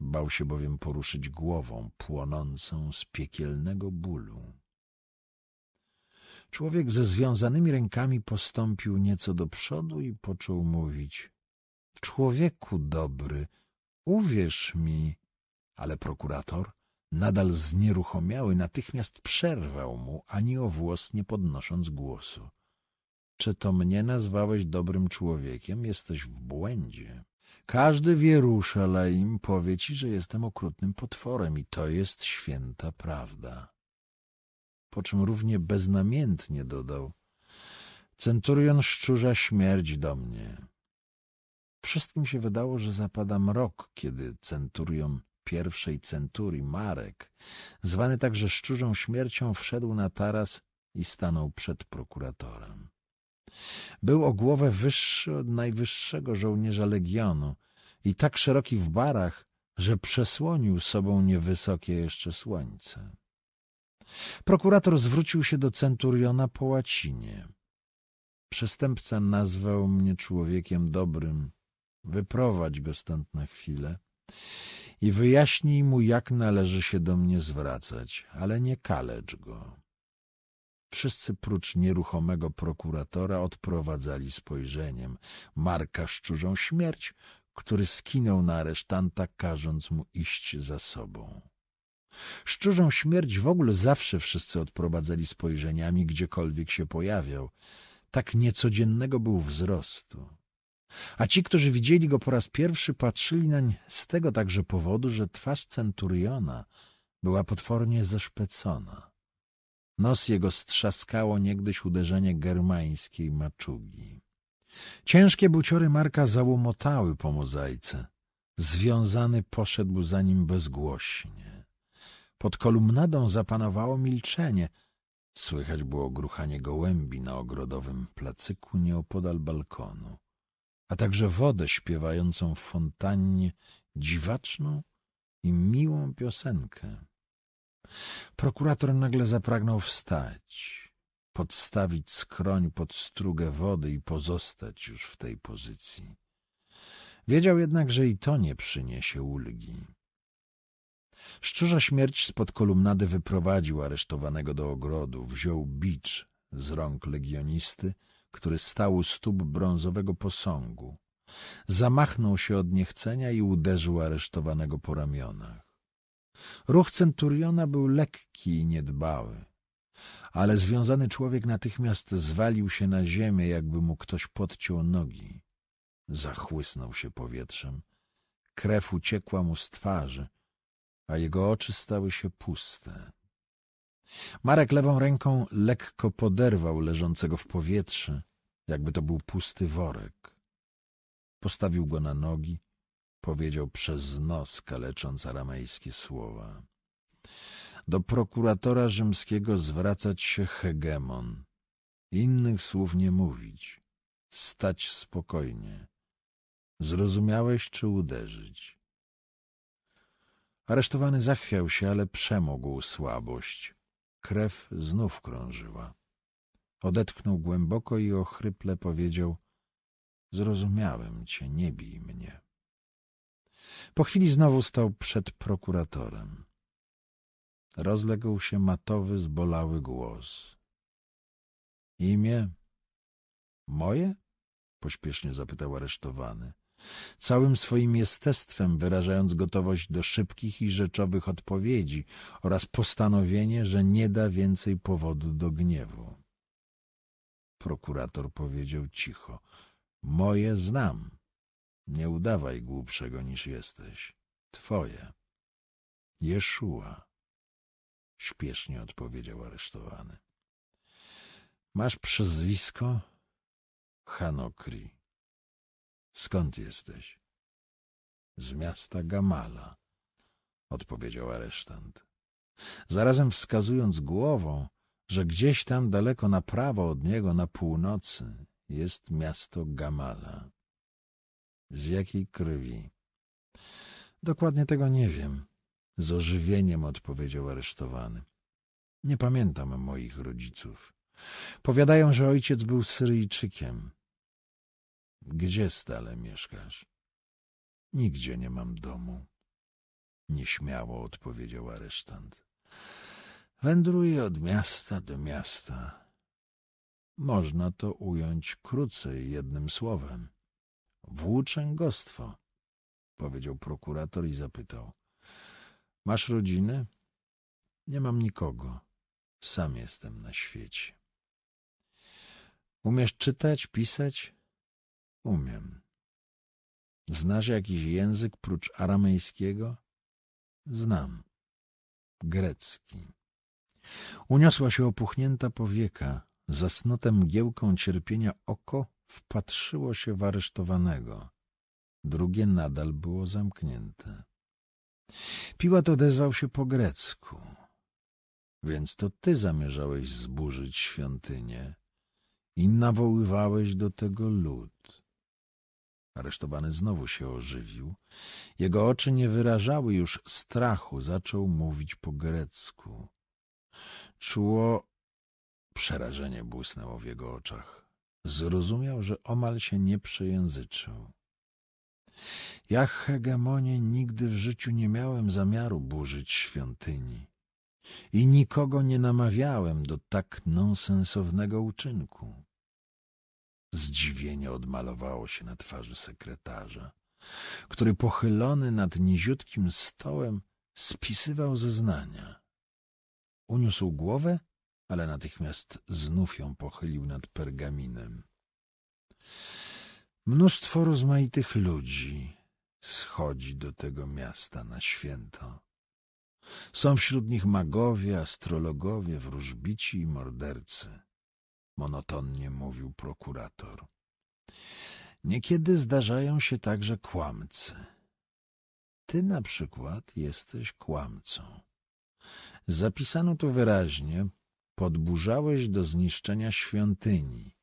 bał się bowiem poruszyć głową płonącą z piekielnego bólu. Człowiek ze związanymi rękami postąpił nieco do przodu i począł mówić — Człowieku dobry, uwierz mi! Ale prokurator nadal znieruchomiały, natychmiast przerwał mu, ani o włos nie podnosząc głosu. Czy to mnie nazwałeś dobrym człowiekiem? Jesteś w błędzie. Każdy wierusza Laim powie ci, że jestem okrutnym potworem i to jest święta prawda. Po czym równie beznamiętnie dodał, centurion szczurza śmierć do mnie. Wszystkim się wydało, że zapada mrok, kiedy centurion pierwszej centurii Marek, zwany także szczurzą śmiercią, wszedł na taras i stanął przed prokuratorem. Był o głowę wyższy od najwyższego żołnierza legionu i tak szeroki w barach, że przesłonił sobą niewysokie jeszcze słońce. Prokurator zwrócił się do centuriona po łacinie. Przestępca nazwał mnie człowiekiem dobrym. Wyprowadź go stąd na chwilę i wyjaśnij mu, jak należy się do mnie zwracać, ale nie kalecz go. Wszyscy prócz nieruchomego prokuratora odprowadzali spojrzeniem Marka szczurzą śmierć, który skinął na aresztanta, każąc mu iść za sobą. Szczurzą śmierć w ogóle zawsze wszyscy odprowadzali spojrzeniami, gdziekolwiek się pojawiał. Tak niecodziennego był wzrostu. A ci, którzy widzieli go po raz pierwszy, patrzyli nań z tego także powodu, że twarz centuriona była potwornie zeszpecona. Nos jego strzaskało niegdyś uderzenie germańskiej maczugi. Ciężkie buciory Marka załomotały po mozaice. Związany poszedł za nim bezgłośnie. Pod kolumnadą zapanowało milczenie. Słychać było gruchanie gołębi na ogrodowym placyku nieopodal balkonu a także wodę śpiewającą w fontannie dziwaczną i miłą piosenkę. Prokurator nagle zapragnął wstać, podstawić skroń pod strugę wody i pozostać już w tej pozycji. Wiedział jednak, że i to nie przyniesie ulgi. Szczurza śmierć spod kolumnady wyprowadził aresztowanego do ogrodu, wziął bicz z rąk legionisty, który stał u stóp brązowego posągu. Zamachnął się od niechcenia i uderzył aresztowanego po ramionach. Ruch centuriona był lekki i niedbały, ale związany człowiek natychmiast zwalił się na ziemię, jakby mu ktoś podciął nogi. Zachłysnął się powietrzem. Krew uciekła mu z twarzy, a jego oczy stały się puste. Marek lewą ręką lekko poderwał leżącego w powietrze, jakby to był pusty worek. Postawił go na nogi, powiedział przez nos kalecząc aramejskie słowa. Do prokuratora rzymskiego zwracać się hegemon. Innych słów nie mówić. Stać spokojnie. Zrozumiałeś czy uderzyć? Aresztowany zachwiał się, ale przemógł słabość. Krew znów krążyła. Odetchnął głęboko i ochryple powiedział — Zrozumiałem cię, nie bij mnie. Po chwili znowu stał przed prokuratorem. Rozległ się matowy, zbolały głos. — Imię? — Moje? — pośpiesznie zapytał aresztowany całym swoim jestestwem wyrażając gotowość do szybkich i rzeczowych odpowiedzi oraz postanowienie, że nie da więcej powodu do gniewu. Prokurator powiedział cicho – moje znam. Nie udawaj głupszego niż jesteś. Twoje. Jeszua. Śpiesznie odpowiedział aresztowany. Masz przezwisko? Hanokri. Skąd jesteś? Z miasta Gamala, odpowiedział aresztant. Zarazem wskazując głową, że gdzieś tam daleko na prawo od niego, na północy, jest miasto Gamala. Z jakiej krwi? Dokładnie tego nie wiem. Z ożywieniem odpowiedział aresztowany. Nie pamiętam moich rodziców. Powiadają, że ojciec był Syryjczykiem. Gdzie stale mieszkasz? Nigdzie nie mam domu. Nieśmiało odpowiedział aresztant. Wędruję od miasta do miasta. Można to ująć krócej jednym słowem. Włóczęgostwo, powiedział prokurator i zapytał. Masz rodzinę? Nie mam nikogo. Sam jestem na świecie. Umiesz czytać, pisać? umiem. Znasz jakiś język prócz aramejskiego? Znam. Grecki. Uniosła się opuchnięta powieka, snotem mgiełką cierpienia oko wpatrzyło się w aresztowanego. Drugie nadal było zamknięte. Piłat odezwał się po grecku. Więc to ty zamierzałeś zburzyć świątynię i nawoływałeś do tego lud. Aresztowany znowu się ożywił. Jego oczy nie wyrażały już strachu, zaczął mówić po grecku. Czuło przerażenie błysnęło w jego oczach. Zrozumiał, że omal się nie przejęzyczył. Ja, hegemonie, nigdy w życiu nie miałem zamiaru burzyć świątyni i nikogo nie namawiałem do tak nonsensownego uczynku. Zdziwienie odmalowało się na twarzy sekretarza, który pochylony nad niziutkim stołem spisywał zeznania. Uniósł głowę, ale natychmiast znów ją pochylił nad pergaminem. Mnóstwo rozmaitych ludzi schodzi do tego miasta na święto. Są wśród nich magowie, astrologowie, wróżbici i mordercy monotonnie mówił prokurator. Niekiedy zdarzają się także kłamcy. Ty na przykład jesteś kłamcą. Zapisano to wyraźnie, podburzałeś do zniszczenia świątyni.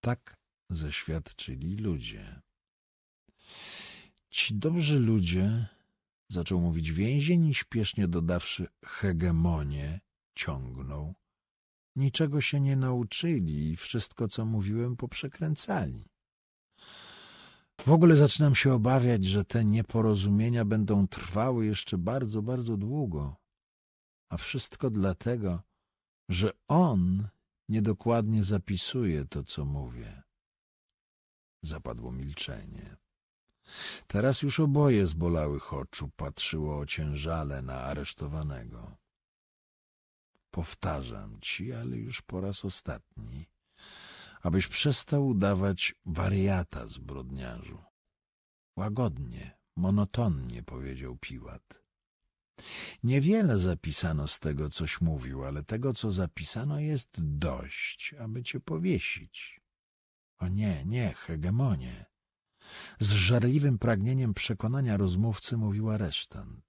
Tak zaświadczyli ludzie. Ci dobrzy ludzie, zaczął mówić więzień i śpiesznie dodawszy hegemonie, ciągnął niczego się nie nauczyli i wszystko, co mówiłem, poprzekręcali. W ogóle zaczynam się obawiać, że te nieporozumienia będą trwały jeszcze bardzo, bardzo długo. A wszystko dlatego, że on niedokładnie zapisuje to, co mówię. Zapadło milczenie. Teraz już oboje z bolałych oczu patrzyło ociężale na aresztowanego powtarzam ci, ale już po raz ostatni, abyś przestał udawać wariata zbrodniarzu. Łagodnie, monotonnie powiedział Piłat. Niewiele zapisano z tego, coś mówił, ale tego, co zapisano, jest dość, aby cię powiesić. O nie, nie, hegemonie. Z żarliwym pragnieniem przekonania rozmówcy mówiła aresztant.